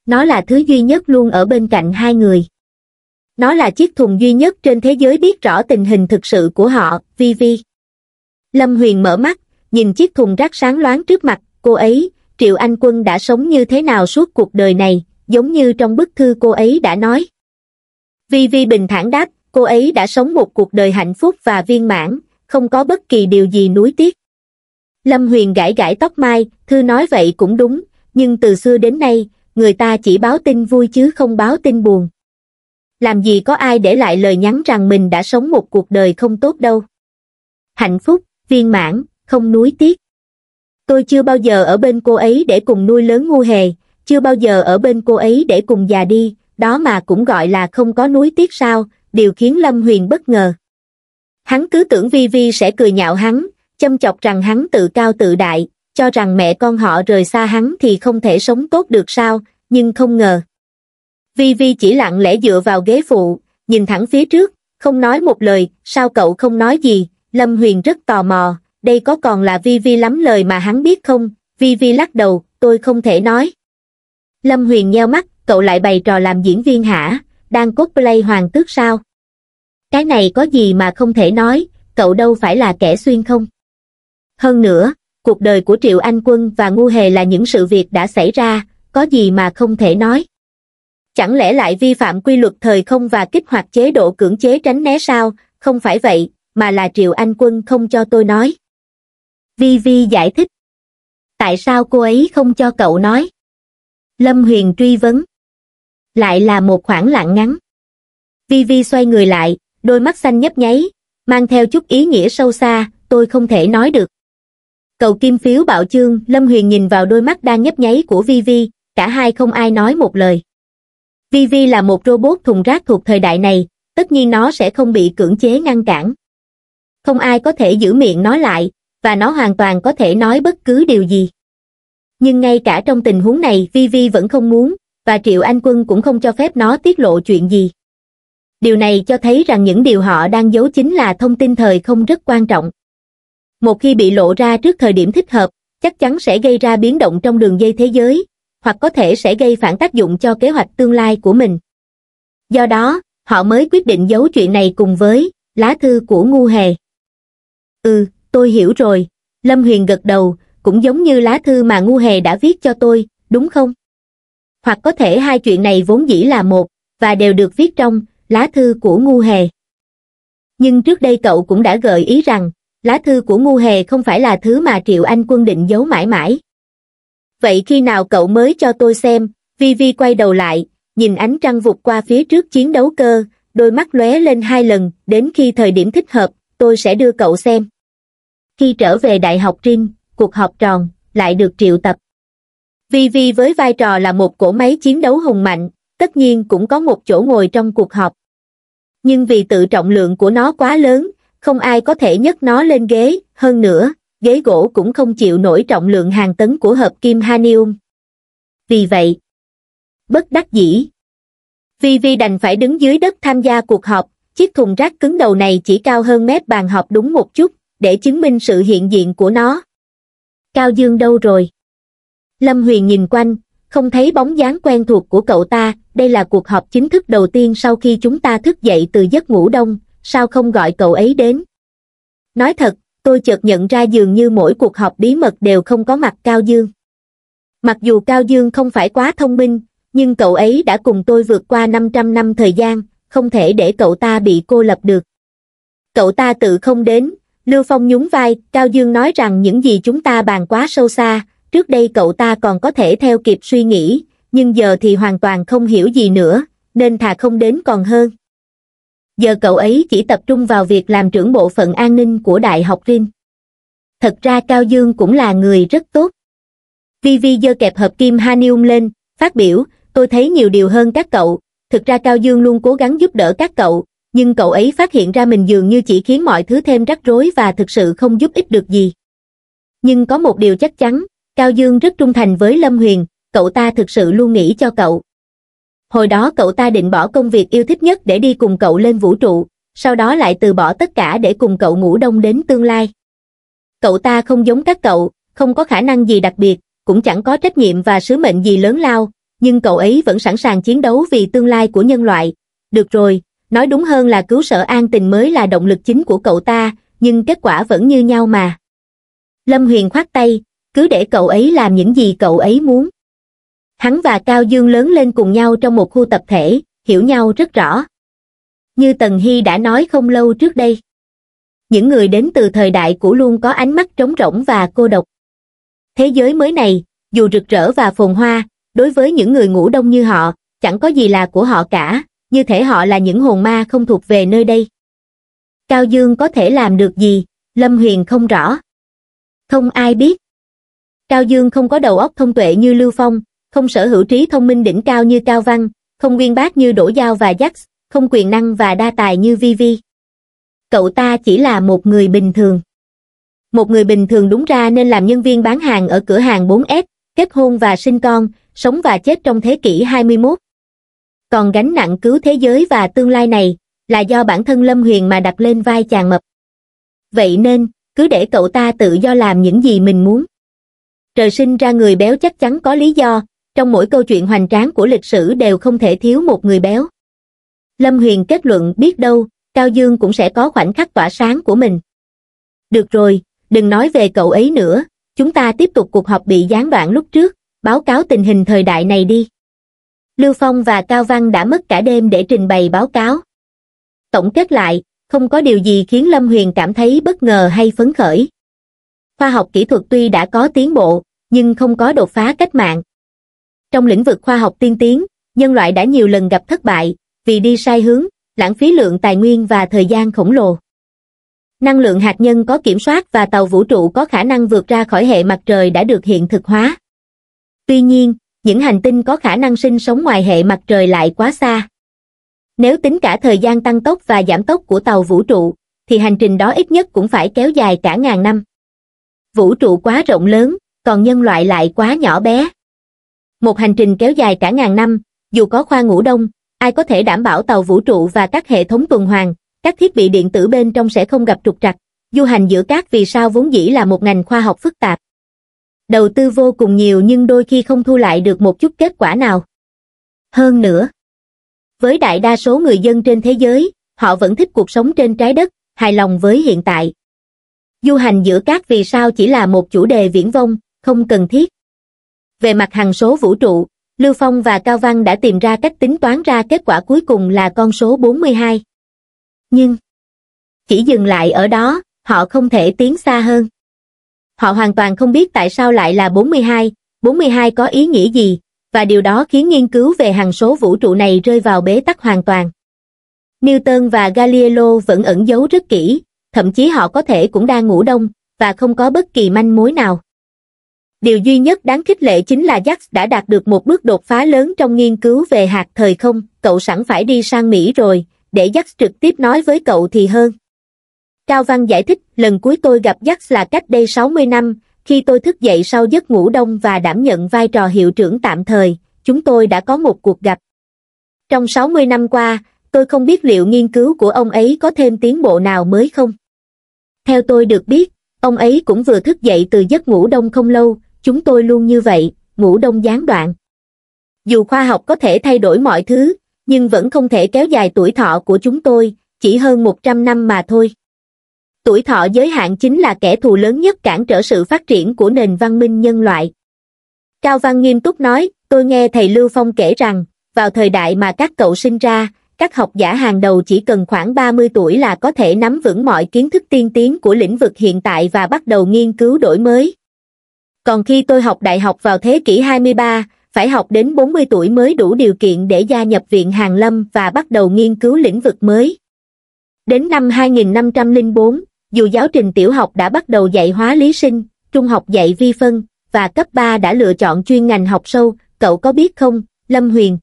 Nó là thứ duy nhất luôn ở bên cạnh hai người. Nó là chiếc thùng duy nhất trên thế giới biết rõ tình hình thực sự của họ, Vi Vi. Lâm Huyền mở mắt, nhìn chiếc thùng rác sáng loáng trước mặt, cô ấy, Triệu Anh Quân đã sống như thế nào suốt cuộc đời này, giống như trong bức thư cô ấy đã nói. Vi Vi bình thản đáp, cô ấy đã sống một cuộc đời hạnh phúc và viên mãn, không có bất kỳ điều gì nuối tiếc. Lâm Huyền gãi gãi tóc mai, thư nói vậy cũng đúng, nhưng từ xưa đến nay, người ta chỉ báo tin vui chứ không báo tin buồn làm gì có ai để lại lời nhắn rằng mình đã sống một cuộc đời không tốt đâu. Hạnh phúc, viên mãn, không nuối tiếc. Tôi chưa bao giờ ở bên cô ấy để cùng nuôi lớn ngu hề, chưa bao giờ ở bên cô ấy để cùng già đi, đó mà cũng gọi là không có nuối tiếc sao, điều khiến Lâm Huyền bất ngờ. Hắn cứ tưởng Vi Vi sẽ cười nhạo hắn, châm chọc rằng hắn tự cao tự đại, cho rằng mẹ con họ rời xa hắn thì không thể sống tốt được sao, nhưng không ngờ vi vi chỉ lặng lẽ dựa vào ghế phụ nhìn thẳng phía trước không nói một lời sao cậu không nói gì lâm huyền rất tò mò đây có còn là vi vi lắm lời mà hắn biết không vi vi lắc đầu tôi không thể nói lâm huyền nheo mắt cậu lại bày trò làm diễn viên hả đang cosplay hoàng tước sao cái này có gì mà không thể nói cậu đâu phải là kẻ xuyên không hơn nữa cuộc đời của triệu anh quân và ngu hề là những sự việc đã xảy ra có gì mà không thể nói chẳng lẽ lại vi phạm quy luật thời không và kích hoạt chế độ cưỡng chế tránh né sao, không phải vậy, mà là Triệu Anh Quân không cho tôi nói. Vi Vi giải thích. Tại sao cô ấy không cho cậu nói? Lâm Huyền truy vấn. Lại là một khoảng lặng ngắn. Vi Vi xoay người lại, đôi mắt xanh nhấp nháy, mang theo chút ý nghĩa sâu xa, tôi không thể nói được. cậu kim phiếu bạo chương, Lâm Huyền nhìn vào đôi mắt đang nhấp nháy của Vi Vi, cả hai không ai nói một lời. Vivi là một robot thùng rác thuộc thời đại này, tất nhiên nó sẽ không bị cưỡng chế ngăn cản. Không ai có thể giữ miệng nó lại, và nó hoàn toàn có thể nói bất cứ điều gì. Nhưng ngay cả trong tình huống này Vivi vẫn không muốn, và Triệu Anh Quân cũng không cho phép nó tiết lộ chuyện gì. Điều này cho thấy rằng những điều họ đang giấu chính là thông tin thời không rất quan trọng. Một khi bị lộ ra trước thời điểm thích hợp, chắc chắn sẽ gây ra biến động trong đường dây thế giới, hoặc có thể sẽ gây phản tác dụng cho kế hoạch tương lai của mình. Do đó, họ mới quyết định giấu chuyện này cùng với lá thư của ngu hề. Ừ, tôi hiểu rồi. Lâm Huyền gật đầu, cũng giống như lá thư mà ngu hề đã viết cho tôi, đúng không? Hoặc có thể hai chuyện này vốn dĩ là một, và đều được viết trong lá thư của ngu hề. Nhưng trước đây cậu cũng đã gợi ý rằng, lá thư của ngu hề không phải là thứ mà Triệu Anh Quân định giấu mãi mãi vậy khi nào cậu mới cho tôi xem, Vi Vi quay đầu lại, nhìn ánh trăng vụt qua phía trước chiến đấu cơ, đôi mắt lóe lên hai lần, đến khi thời điểm thích hợp, tôi sẽ đưa cậu xem. Khi trở về đại học riêng, cuộc họp tròn, lại được triệu tập. Vi Vi với vai trò là một cỗ máy chiến đấu hùng mạnh, tất nhiên cũng có một chỗ ngồi trong cuộc họp. Nhưng vì tự trọng lượng của nó quá lớn, không ai có thể nhấc nó lên ghế, hơn nữa, ghế gỗ cũng không chịu nổi trọng lượng hàng tấn của hợp kim hanium. Vì vậy, bất đắc dĩ, Vi Vi đành phải đứng dưới đất tham gia cuộc họp, chiếc thùng rác cứng đầu này chỉ cao hơn mép bàn họp đúng một chút, để chứng minh sự hiện diện của nó. Cao Dương đâu rồi? Lâm Huyền nhìn quanh, không thấy bóng dáng quen thuộc của cậu ta, đây là cuộc họp chính thức đầu tiên sau khi chúng ta thức dậy từ giấc ngủ đông, sao không gọi cậu ấy đến? Nói thật, tôi chợt nhận ra dường như mỗi cuộc họp bí mật đều không có mặt cao dương mặc dù cao dương không phải quá thông minh nhưng cậu ấy đã cùng tôi vượt qua năm trăm năm thời gian không thể để cậu ta bị cô lập được cậu ta tự không đến lưu phong nhún vai cao dương nói rằng những gì chúng ta bàn quá sâu xa trước đây cậu ta còn có thể theo kịp suy nghĩ nhưng giờ thì hoàn toàn không hiểu gì nữa nên thà không đến còn hơn giờ cậu ấy chỉ tập trung vào việc làm trưởng bộ phận an ninh của đại học rin thật ra cao dương cũng là người rất tốt vi vi giơ kẹp hợp kim hanium lên phát biểu tôi thấy nhiều điều hơn các cậu thực ra cao dương luôn cố gắng giúp đỡ các cậu nhưng cậu ấy phát hiện ra mình dường như chỉ khiến mọi thứ thêm rắc rối và thực sự không giúp ích được gì nhưng có một điều chắc chắn cao dương rất trung thành với lâm huyền cậu ta thực sự luôn nghĩ cho cậu Hồi đó cậu ta định bỏ công việc yêu thích nhất để đi cùng cậu lên vũ trụ, sau đó lại từ bỏ tất cả để cùng cậu ngủ đông đến tương lai. Cậu ta không giống các cậu, không có khả năng gì đặc biệt, cũng chẳng có trách nhiệm và sứ mệnh gì lớn lao, nhưng cậu ấy vẫn sẵn sàng chiến đấu vì tương lai của nhân loại. Được rồi, nói đúng hơn là cứu sở an tình mới là động lực chính của cậu ta, nhưng kết quả vẫn như nhau mà. Lâm Huyền khoát tay, cứ để cậu ấy làm những gì cậu ấy muốn hắn và cao dương lớn lên cùng nhau trong một khu tập thể hiểu nhau rất rõ như tần hy đã nói không lâu trước đây những người đến từ thời đại cũ luôn có ánh mắt trống rỗng và cô độc thế giới mới này dù rực rỡ và phồn hoa đối với những người ngủ đông như họ chẳng có gì là của họ cả như thể họ là những hồn ma không thuộc về nơi đây cao dương có thể làm được gì lâm huyền không rõ không ai biết cao dương không có đầu óc thông tuệ như lưu phong không sở hữu trí thông minh đỉnh cao như Cao Văn, không uyên bác như Đỗ Giao và Jax, không quyền năng và đa tài như Vivi. Cậu ta chỉ là một người bình thường. Một người bình thường đúng ra nên làm nhân viên bán hàng ở cửa hàng 4S, kết hôn và sinh con, sống và chết trong thế kỷ 21. Còn gánh nặng cứu thế giới và tương lai này là do bản thân Lâm Huyền mà đặt lên vai chàng mập. Vậy nên, cứ để cậu ta tự do làm những gì mình muốn. Trời sinh ra người béo chắc chắn có lý do, trong mỗi câu chuyện hoành tráng của lịch sử đều không thể thiếu một người béo lâm huyền kết luận biết đâu cao dương cũng sẽ có khoảnh khắc tỏa sáng của mình được rồi đừng nói về cậu ấy nữa chúng ta tiếp tục cuộc họp bị gián đoạn lúc trước báo cáo tình hình thời đại này đi lưu phong và cao văn đã mất cả đêm để trình bày báo cáo tổng kết lại không có điều gì khiến lâm huyền cảm thấy bất ngờ hay phấn khởi khoa học kỹ thuật tuy đã có tiến bộ nhưng không có đột phá cách mạng trong lĩnh vực khoa học tiên tiến, nhân loại đã nhiều lần gặp thất bại, vì đi sai hướng, lãng phí lượng tài nguyên và thời gian khổng lồ. Năng lượng hạt nhân có kiểm soát và tàu vũ trụ có khả năng vượt ra khỏi hệ mặt trời đã được hiện thực hóa. Tuy nhiên, những hành tinh có khả năng sinh sống ngoài hệ mặt trời lại quá xa. Nếu tính cả thời gian tăng tốc và giảm tốc của tàu vũ trụ, thì hành trình đó ít nhất cũng phải kéo dài cả ngàn năm. Vũ trụ quá rộng lớn, còn nhân loại lại quá nhỏ bé. Một hành trình kéo dài cả ngàn năm, dù có khoa ngủ đông, ai có thể đảm bảo tàu vũ trụ và các hệ thống tuần hoàn, các thiết bị điện tử bên trong sẽ không gặp trục trặc. Du hành giữa các vì sao vốn dĩ là một ngành khoa học phức tạp. Đầu tư vô cùng nhiều nhưng đôi khi không thu lại được một chút kết quả nào. Hơn nữa, với đại đa số người dân trên thế giới, họ vẫn thích cuộc sống trên trái đất, hài lòng với hiện tại. Du hành giữa các vì sao chỉ là một chủ đề viễn vông, không cần thiết. Về mặt hằng số vũ trụ, Lưu Phong và Cao Văn đã tìm ra cách tính toán ra kết quả cuối cùng là con số 42. Nhưng, chỉ dừng lại ở đó, họ không thể tiến xa hơn. Họ hoàn toàn không biết tại sao lại là 42, 42 có ý nghĩa gì, và điều đó khiến nghiên cứu về hằng số vũ trụ này rơi vào bế tắc hoàn toàn. Newton và Galileo vẫn ẩn giấu rất kỹ, thậm chí họ có thể cũng đang ngủ đông, và không có bất kỳ manh mối nào. Điều duy nhất đáng khích lệ chính là Jax đã đạt được một bước đột phá lớn trong nghiên cứu về hạt thời không, cậu sẵn phải đi sang Mỹ rồi, để Jax trực tiếp nói với cậu thì hơn. Cao Văn giải thích, lần cuối tôi gặp Jax là cách đây 60 năm, khi tôi thức dậy sau giấc ngủ đông và đảm nhận vai trò hiệu trưởng tạm thời, chúng tôi đã có một cuộc gặp. Trong 60 năm qua, tôi không biết liệu nghiên cứu của ông ấy có thêm tiến bộ nào mới không. Theo tôi được biết, ông ấy cũng vừa thức dậy từ giấc ngủ đông không lâu, chúng tôi luôn như vậy, ngủ đông gián đoạn. Dù khoa học có thể thay đổi mọi thứ, nhưng vẫn không thể kéo dài tuổi thọ của chúng tôi, chỉ hơn 100 năm mà thôi. Tuổi thọ giới hạn chính là kẻ thù lớn nhất cản trở sự phát triển của nền văn minh nhân loại. Cao Văn nghiêm túc nói, tôi nghe thầy Lưu Phong kể rằng, vào thời đại mà các cậu sinh ra, các học giả hàng đầu chỉ cần khoảng 30 tuổi là có thể nắm vững mọi kiến thức tiên tiến của lĩnh vực hiện tại và bắt đầu nghiên cứu đổi mới, còn khi tôi học đại học vào thế kỷ 23, phải học đến 40 tuổi mới đủ điều kiện để gia nhập Viện Hàn Lâm và bắt đầu nghiên cứu lĩnh vực mới. Đến năm 2504, dù giáo trình tiểu học đã bắt đầu dạy hóa lý sinh, trung học dạy vi phân, và cấp 3 đã lựa chọn chuyên ngành học sâu, cậu có biết không, Lâm Huyền?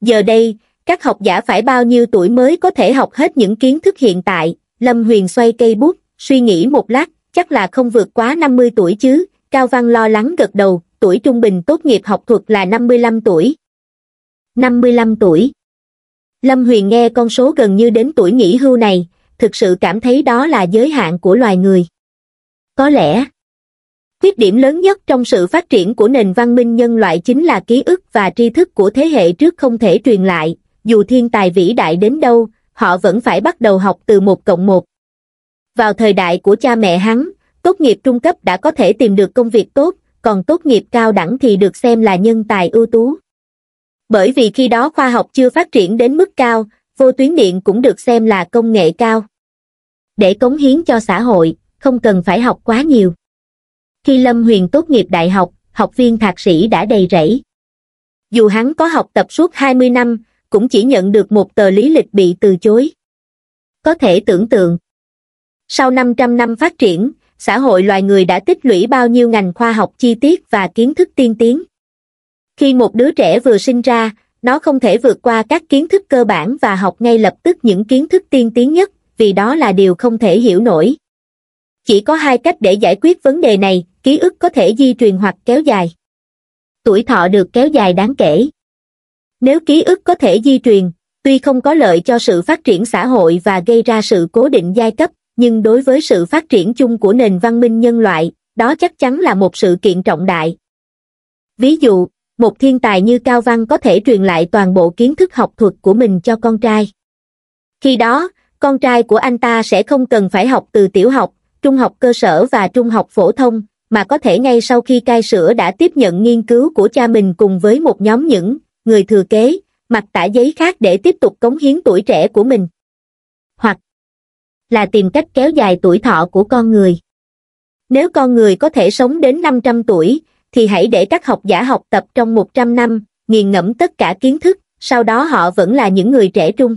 Giờ đây, các học giả phải bao nhiêu tuổi mới có thể học hết những kiến thức hiện tại? Lâm Huyền xoay cây bút, suy nghĩ một lát, chắc là không vượt quá 50 tuổi chứ, Cao Văn lo lắng gật đầu, tuổi trung bình tốt nghiệp học thuật là 55 tuổi. 55 tuổi. Lâm Huyền nghe con số gần như đến tuổi nghỉ hưu này, thực sự cảm thấy đó là giới hạn của loài người. Có lẽ, khuyết điểm lớn nhất trong sự phát triển của nền văn minh nhân loại chính là ký ức và tri thức của thế hệ trước không thể truyền lại, dù thiên tài vĩ đại đến đâu, họ vẫn phải bắt đầu học từ một cộng một. Vào thời đại của cha mẹ hắn, tốt nghiệp trung cấp đã có thể tìm được công việc tốt còn tốt nghiệp cao đẳng thì được xem là nhân tài ưu tú bởi vì khi đó khoa học chưa phát triển đến mức cao vô tuyến điện cũng được xem là công nghệ cao để cống hiến cho xã hội không cần phải học quá nhiều khi lâm huyền tốt nghiệp đại học học viên thạc sĩ đã đầy rẫy dù hắn có học tập suốt 20 năm cũng chỉ nhận được một tờ lý lịch bị từ chối có thể tưởng tượng sau 500 năm phát triển xã hội loài người đã tích lũy bao nhiêu ngành khoa học chi tiết và kiến thức tiên tiến khi một đứa trẻ vừa sinh ra nó không thể vượt qua các kiến thức cơ bản và học ngay lập tức những kiến thức tiên tiến nhất vì đó là điều không thể hiểu nổi chỉ có hai cách để giải quyết vấn đề này ký ức có thể di truyền hoặc kéo dài tuổi thọ được kéo dài đáng kể nếu ký ức có thể di truyền tuy không có lợi cho sự phát triển xã hội và gây ra sự cố định giai cấp nhưng đối với sự phát triển chung của nền văn minh nhân loại, đó chắc chắn là một sự kiện trọng đại. Ví dụ, một thiên tài như Cao Văn có thể truyền lại toàn bộ kiến thức học thuật của mình cho con trai. Khi đó, con trai của anh ta sẽ không cần phải học từ tiểu học, trung học cơ sở và trung học phổ thông, mà có thể ngay sau khi cai sữa đã tiếp nhận nghiên cứu của cha mình cùng với một nhóm những người thừa kế, mặc tả giấy khác để tiếp tục cống hiến tuổi trẻ của mình. Hoặc, là tìm cách kéo dài tuổi thọ của con người. Nếu con người có thể sống đến 500 tuổi, thì hãy để các học giả học tập trong 100 năm, nghiền ngẫm tất cả kiến thức, sau đó họ vẫn là những người trẻ trung.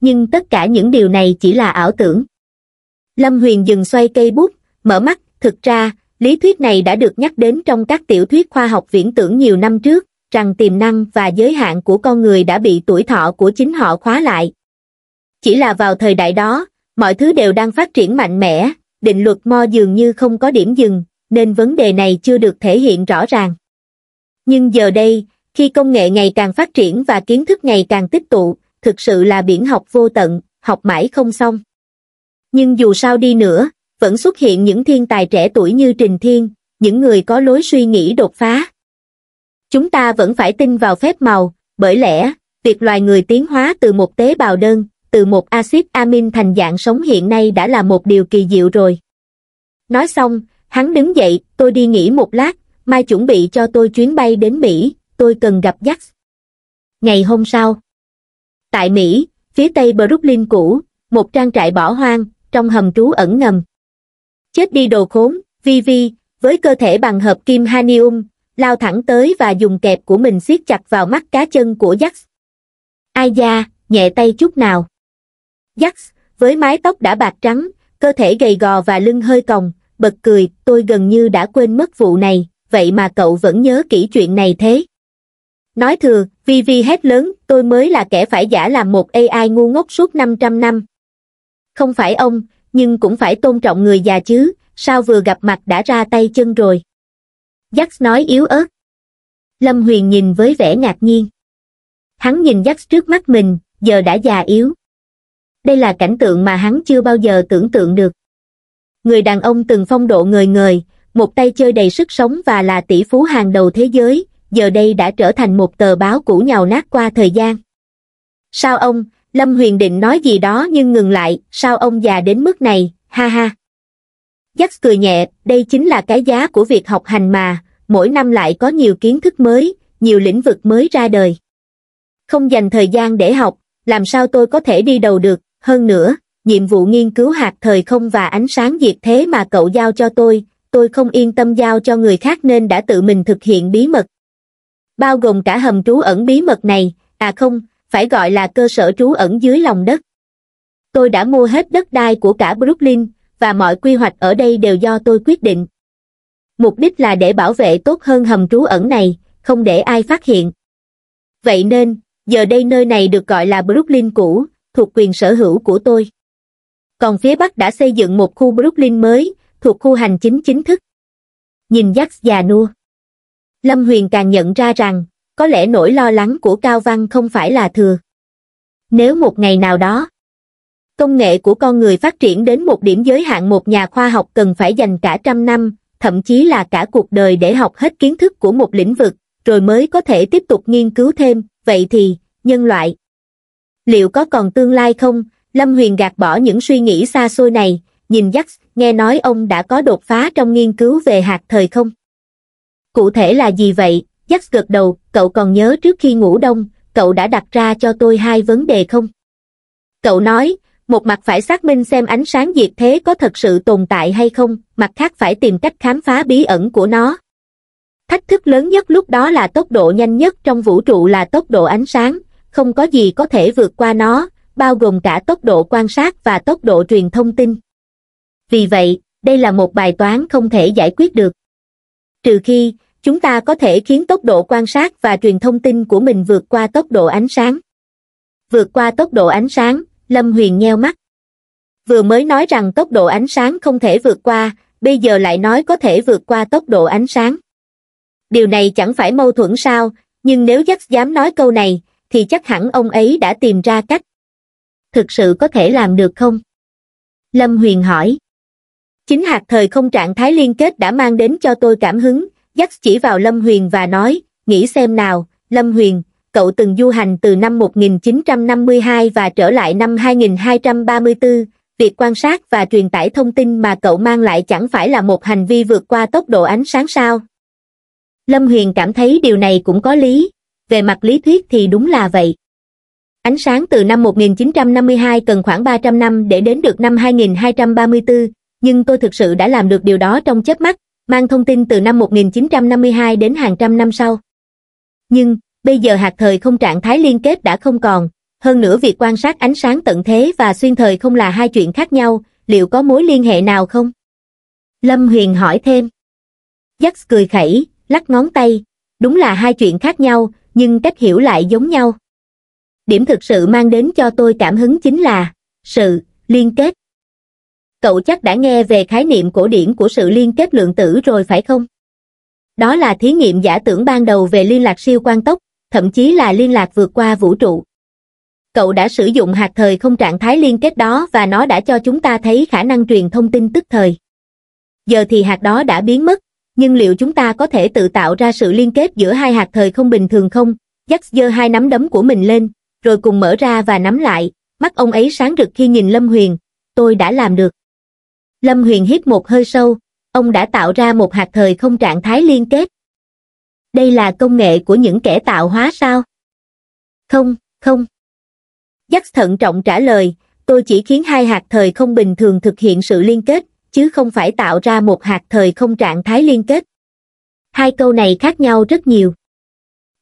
Nhưng tất cả những điều này chỉ là ảo tưởng. Lâm Huyền dừng xoay cây bút, mở mắt, thực ra, lý thuyết này đã được nhắc đến trong các tiểu thuyết khoa học viễn tưởng nhiều năm trước, rằng tiềm năng và giới hạn của con người đã bị tuổi thọ của chính họ khóa lại. Chỉ là vào thời đại đó, mọi thứ đều đang phát triển mạnh mẽ, định luật mo dường như không có điểm dừng, nên vấn đề này chưa được thể hiện rõ ràng. Nhưng giờ đây, khi công nghệ ngày càng phát triển và kiến thức ngày càng tích tụ, thực sự là biển học vô tận, học mãi không xong. Nhưng dù sao đi nữa, vẫn xuất hiện những thiên tài trẻ tuổi như Trình Thiên, những người có lối suy nghĩ đột phá. Chúng ta vẫn phải tin vào phép màu, bởi lẽ, việc loài người tiến hóa từ một tế bào đơn, từ một axit amin thành dạng sống hiện nay đã là một điều kỳ diệu rồi. Nói xong, hắn đứng dậy, tôi đi nghỉ một lát, mai chuẩn bị cho tôi chuyến bay đến Mỹ, tôi cần gặp jax. Ngày hôm sau, tại Mỹ, phía tây Brooklyn cũ, một trang trại bỏ hoang, trong hầm trú ẩn ngầm. Chết đi đồ khốn, Vivi, với cơ thể bằng hợp kim hanium, lao thẳng tới và dùng kẹp của mình siết chặt vào mắt cá chân của jax. Ai da, nhẹ tay chút nào. Jax, với mái tóc đã bạc trắng, cơ thể gầy gò và lưng hơi còng, bật cười, tôi gần như đã quên mất vụ này, vậy mà cậu vẫn nhớ kỹ chuyện này thế. Nói thừa, vi vi hét lớn, tôi mới là kẻ phải giả làm một AI ngu ngốc suốt 500 năm. Không phải ông, nhưng cũng phải tôn trọng người già chứ, sao vừa gặp mặt đã ra tay chân rồi. Jax nói yếu ớt. Lâm Huyền nhìn với vẻ ngạc nhiên. Hắn nhìn Jax trước mắt mình, giờ đã già yếu đây là cảnh tượng mà hắn chưa bao giờ tưởng tượng được. Người đàn ông từng phong độ người người, một tay chơi đầy sức sống và là tỷ phú hàng đầu thế giới, giờ đây đã trở thành một tờ báo cũ nhào nát qua thời gian. Sao ông, Lâm Huyền định nói gì đó nhưng ngừng lại, sao ông già đến mức này, ha ha. Jax cười nhẹ, đây chính là cái giá của việc học hành mà, mỗi năm lại có nhiều kiến thức mới, nhiều lĩnh vực mới ra đời. Không dành thời gian để học, làm sao tôi có thể đi đầu được, hơn nữa, nhiệm vụ nghiên cứu hạt thời không và ánh sáng diệt thế mà cậu giao cho tôi, tôi không yên tâm giao cho người khác nên đã tự mình thực hiện bí mật. Bao gồm cả hầm trú ẩn bí mật này, à không, phải gọi là cơ sở trú ẩn dưới lòng đất. Tôi đã mua hết đất đai của cả Brooklyn, và mọi quy hoạch ở đây đều do tôi quyết định. Mục đích là để bảo vệ tốt hơn hầm trú ẩn này, không để ai phát hiện. Vậy nên, giờ đây nơi này được gọi là Brooklyn cũ, thuộc quyền sở hữu của tôi. Còn phía Bắc đã xây dựng một khu Brooklyn mới, thuộc khu hành chính chính thức. Nhìn Jack già nua. Lâm Huyền càng nhận ra rằng, có lẽ nỗi lo lắng của Cao Văn không phải là thừa. Nếu một ngày nào đó, công nghệ của con người phát triển đến một điểm giới hạn một nhà khoa học cần phải dành cả trăm năm, thậm chí là cả cuộc đời để học hết kiến thức của một lĩnh vực, rồi mới có thể tiếp tục nghiên cứu thêm, vậy thì, nhân loại, liệu có còn tương lai không lâm huyền gạt bỏ những suy nghĩ xa xôi này nhìn dắt nghe nói ông đã có đột phá trong nghiên cứu về hạt thời không cụ thể là gì vậy dắt gật đầu cậu còn nhớ trước khi ngủ đông cậu đã đặt ra cho tôi hai vấn đề không cậu nói một mặt phải xác minh xem ánh sáng diệt thế có thật sự tồn tại hay không mặt khác phải tìm cách khám phá bí ẩn của nó thách thức lớn nhất lúc đó là tốc độ nhanh nhất trong vũ trụ là tốc độ ánh sáng không có gì có thể vượt qua nó, bao gồm cả tốc độ quan sát và tốc độ truyền thông tin. Vì vậy, đây là một bài toán không thể giải quyết được. Trừ khi, chúng ta có thể khiến tốc độ quan sát và truyền thông tin của mình vượt qua tốc độ ánh sáng. Vượt qua tốc độ ánh sáng, Lâm Huyền nheo mắt. Vừa mới nói rằng tốc độ ánh sáng không thể vượt qua, bây giờ lại nói có thể vượt qua tốc độ ánh sáng. Điều này chẳng phải mâu thuẫn sao, nhưng nếu Jack dám nói câu này, thì chắc hẳn ông ấy đã tìm ra cách thực sự có thể làm được không lâm huyền hỏi chính hạt thời không trạng thái liên kết đã mang đến cho tôi cảm hứng dắt chỉ vào lâm huyền và nói nghĩ xem nào lâm huyền cậu từng du hành từ năm 1952 và trở lại năm 2234, việc quan sát và truyền tải thông tin mà cậu mang lại chẳng phải là một hành vi vượt qua tốc độ ánh sáng sao lâm huyền cảm thấy điều này cũng có lý về mặt lý thuyết thì đúng là vậy. Ánh sáng từ năm 1952 cần khoảng 300 năm để đến được năm 2234, nhưng tôi thực sự đã làm được điều đó trong chớp mắt, mang thông tin từ năm 1952 đến hàng trăm năm sau. Nhưng, bây giờ hạt thời không trạng thái liên kết đã không còn, hơn nữa việc quan sát ánh sáng tận thế và xuyên thời không là hai chuyện khác nhau, liệu có mối liên hệ nào không? Lâm Huyền hỏi thêm. Jax cười khẩy, lắc ngón tay, đúng là hai chuyện khác nhau, nhưng cách hiểu lại giống nhau. Điểm thực sự mang đến cho tôi cảm hứng chính là sự liên kết. Cậu chắc đã nghe về khái niệm cổ điển của sự liên kết lượng tử rồi phải không? Đó là thí nghiệm giả tưởng ban đầu về liên lạc siêu quan tốc, thậm chí là liên lạc vượt qua vũ trụ. Cậu đã sử dụng hạt thời không trạng thái liên kết đó và nó đã cho chúng ta thấy khả năng truyền thông tin tức thời. Giờ thì hạt đó đã biến mất, nhưng liệu chúng ta có thể tự tạo ra sự liên kết giữa hai hạt thời không bình thường không? Jack giơ hai nắm đấm của mình lên, rồi cùng mở ra và nắm lại, mắt ông ấy sáng rực khi nhìn Lâm Huyền, tôi đã làm được. Lâm Huyền hít một hơi sâu, ông đã tạo ra một hạt thời không trạng thái liên kết. Đây là công nghệ của những kẻ tạo hóa sao? Không, không. Jack thận trọng trả lời, tôi chỉ khiến hai hạt thời không bình thường thực hiện sự liên kết, chứ không phải tạo ra một hạt thời không trạng thái liên kết. Hai câu này khác nhau rất nhiều.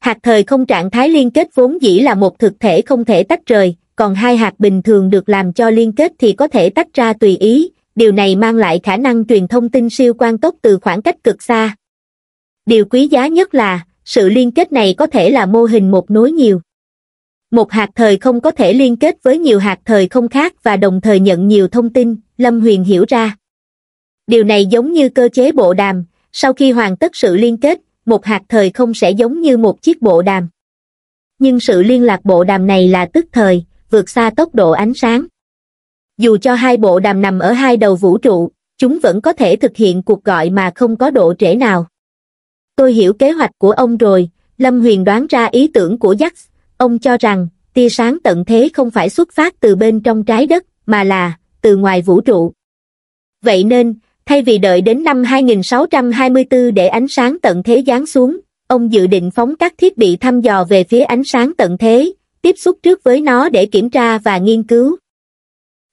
Hạt thời không trạng thái liên kết vốn dĩ là một thực thể không thể tách rời, còn hai hạt bình thường được làm cho liên kết thì có thể tách ra tùy ý, điều này mang lại khả năng truyền thông tin siêu quan tốc từ khoảng cách cực xa. Điều quý giá nhất là, sự liên kết này có thể là mô hình một nối nhiều. Một hạt thời không có thể liên kết với nhiều hạt thời không khác và đồng thời nhận nhiều thông tin, Lâm Huyền hiểu ra điều này giống như cơ chế bộ đàm sau khi hoàn tất sự liên kết một hạt thời không sẽ giống như một chiếc bộ đàm nhưng sự liên lạc bộ đàm này là tức thời vượt xa tốc độ ánh sáng dù cho hai bộ đàm nằm ở hai đầu vũ trụ chúng vẫn có thể thực hiện cuộc gọi mà không có độ trễ nào tôi hiểu kế hoạch của ông rồi lâm huyền đoán ra ý tưởng của jack ông cho rằng tia sáng tận thế không phải xuất phát từ bên trong trái đất mà là từ ngoài vũ trụ vậy nên thay vì đợi đến năm 2624 để ánh sáng tận thế giáng xuống, ông dự định phóng các thiết bị thăm dò về phía ánh sáng tận thế, tiếp xúc trước với nó để kiểm tra và nghiên cứu.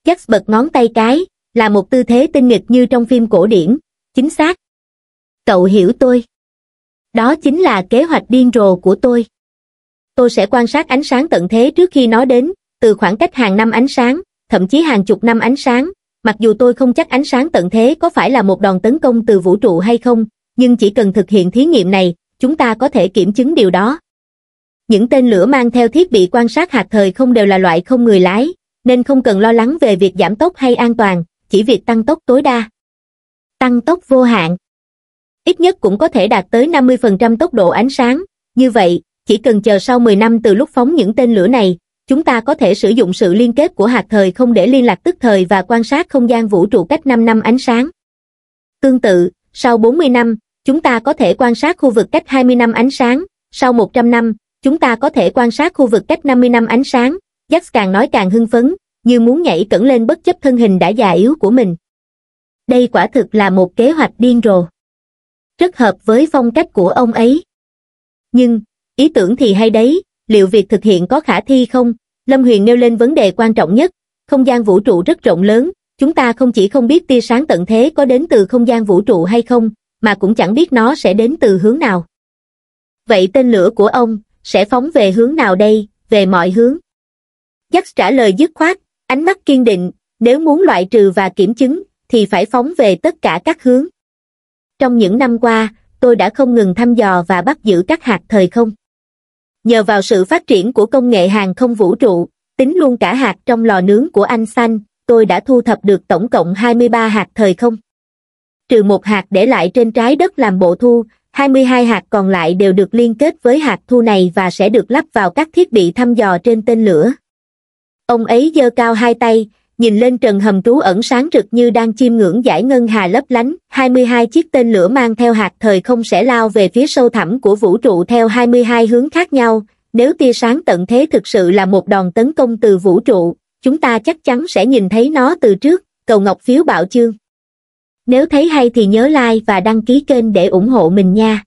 Jax bật ngón tay cái, là một tư thế tinh nghịch như trong phim cổ điển, chính xác. Cậu hiểu tôi. Đó chính là kế hoạch điên rồ của tôi. Tôi sẽ quan sát ánh sáng tận thế trước khi nó đến, từ khoảng cách hàng năm ánh sáng, thậm chí hàng chục năm ánh sáng, mặc dù tôi không chắc ánh sáng tận thế có phải là một đòn tấn công từ vũ trụ hay không, nhưng chỉ cần thực hiện thí nghiệm này, chúng ta có thể kiểm chứng điều đó. Những tên lửa mang theo thiết bị quan sát hạt thời không đều là loại không người lái, nên không cần lo lắng về việc giảm tốc hay an toàn, chỉ việc tăng tốc tối đa. Tăng tốc vô hạn. Ít nhất cũng có thể đạt tới 50% tốc độ ánh sáng, như vậy, chỉ cần chờ sau 10 năm từ lúc phóng những tên lửa này, chúng ta có thể sử dụng sự liên kết của hạt thời không để liên lạc tức thời và quan sát không gian vũ trụ cách 5 năm ánh sáng. Tương tự, sau 40 năm, chúng ta có thể quan sát khu vực cách 20 năm ánh sáng, sau 100 năm, chúng ta có thể quan sát khu vực cách 50 năm ánh sáng. Jax càng nói càng hưng phấn, như muốn nhảy cẩn lên bất chấp thân hình đã già yếu của mình. Đây quả thực là một kế hoạch điên rồ. Rất hợp với phong cách của ông ấy. Nhưng, ý tưởng thì hay đấy, liệu việc thực hiện có khả thi không? Lâm Huyền nêu lên vấn đề quan trọng nhất, không gian vũ trụ rất rộng lớn, chúng ta không chỉ không biết tia sáng tận thế có đến từ không gian vũ trụ hay không, mà cũng chẳng biết nó sẽ đến từ hướng nào. Vậy tên lửa của ông sẽ phóng về hướng nào đây, về mọi hướng? Jack trả lời dứt khoát, ánh mắt kiên định, nếu muốn loại trừ và kiểm chứng, thì phải phóng về tất cả các hướng. Trong những năm qua, tôi đã không ngừng thăm dò và bắt giữ các hạt thời không nhờ vào sự phát triển của công nghệ hàng không vũ trụ tính luôn cả hạt trong lò nướng của anh xanh tôi đã thu thập được tổng cộng 23 hạt thời không trừ một hạt để lại trên trái đất làm bộ thu 22 hạt còn lại đều được liên kết với hạt thu này và sẽ được lắp vào các thiết bị thăm dò trên tên lửa ông ấy giơ cao hai tay nhìn lên trần hầm trú ẩn sáng rực như đang chiêm ngưỡng giải ngân hà lấp lánh, 22 chiếc tên lửa mang theo hạt thời không sẽ lao về phía sâu thẳm của vũ trụ theo 22 hướng khác nhau, nếu tia sáng tận thế thực sự là một đòn tấn công từ vũ trụ, chúng ta chắc chắn sẽ nhìn thấy nó từ trước, cầu ngọc phiếu bạo chương. Nếu thấy hay thì nhớ like và đăng ký kênh để ủng hộ mình nha.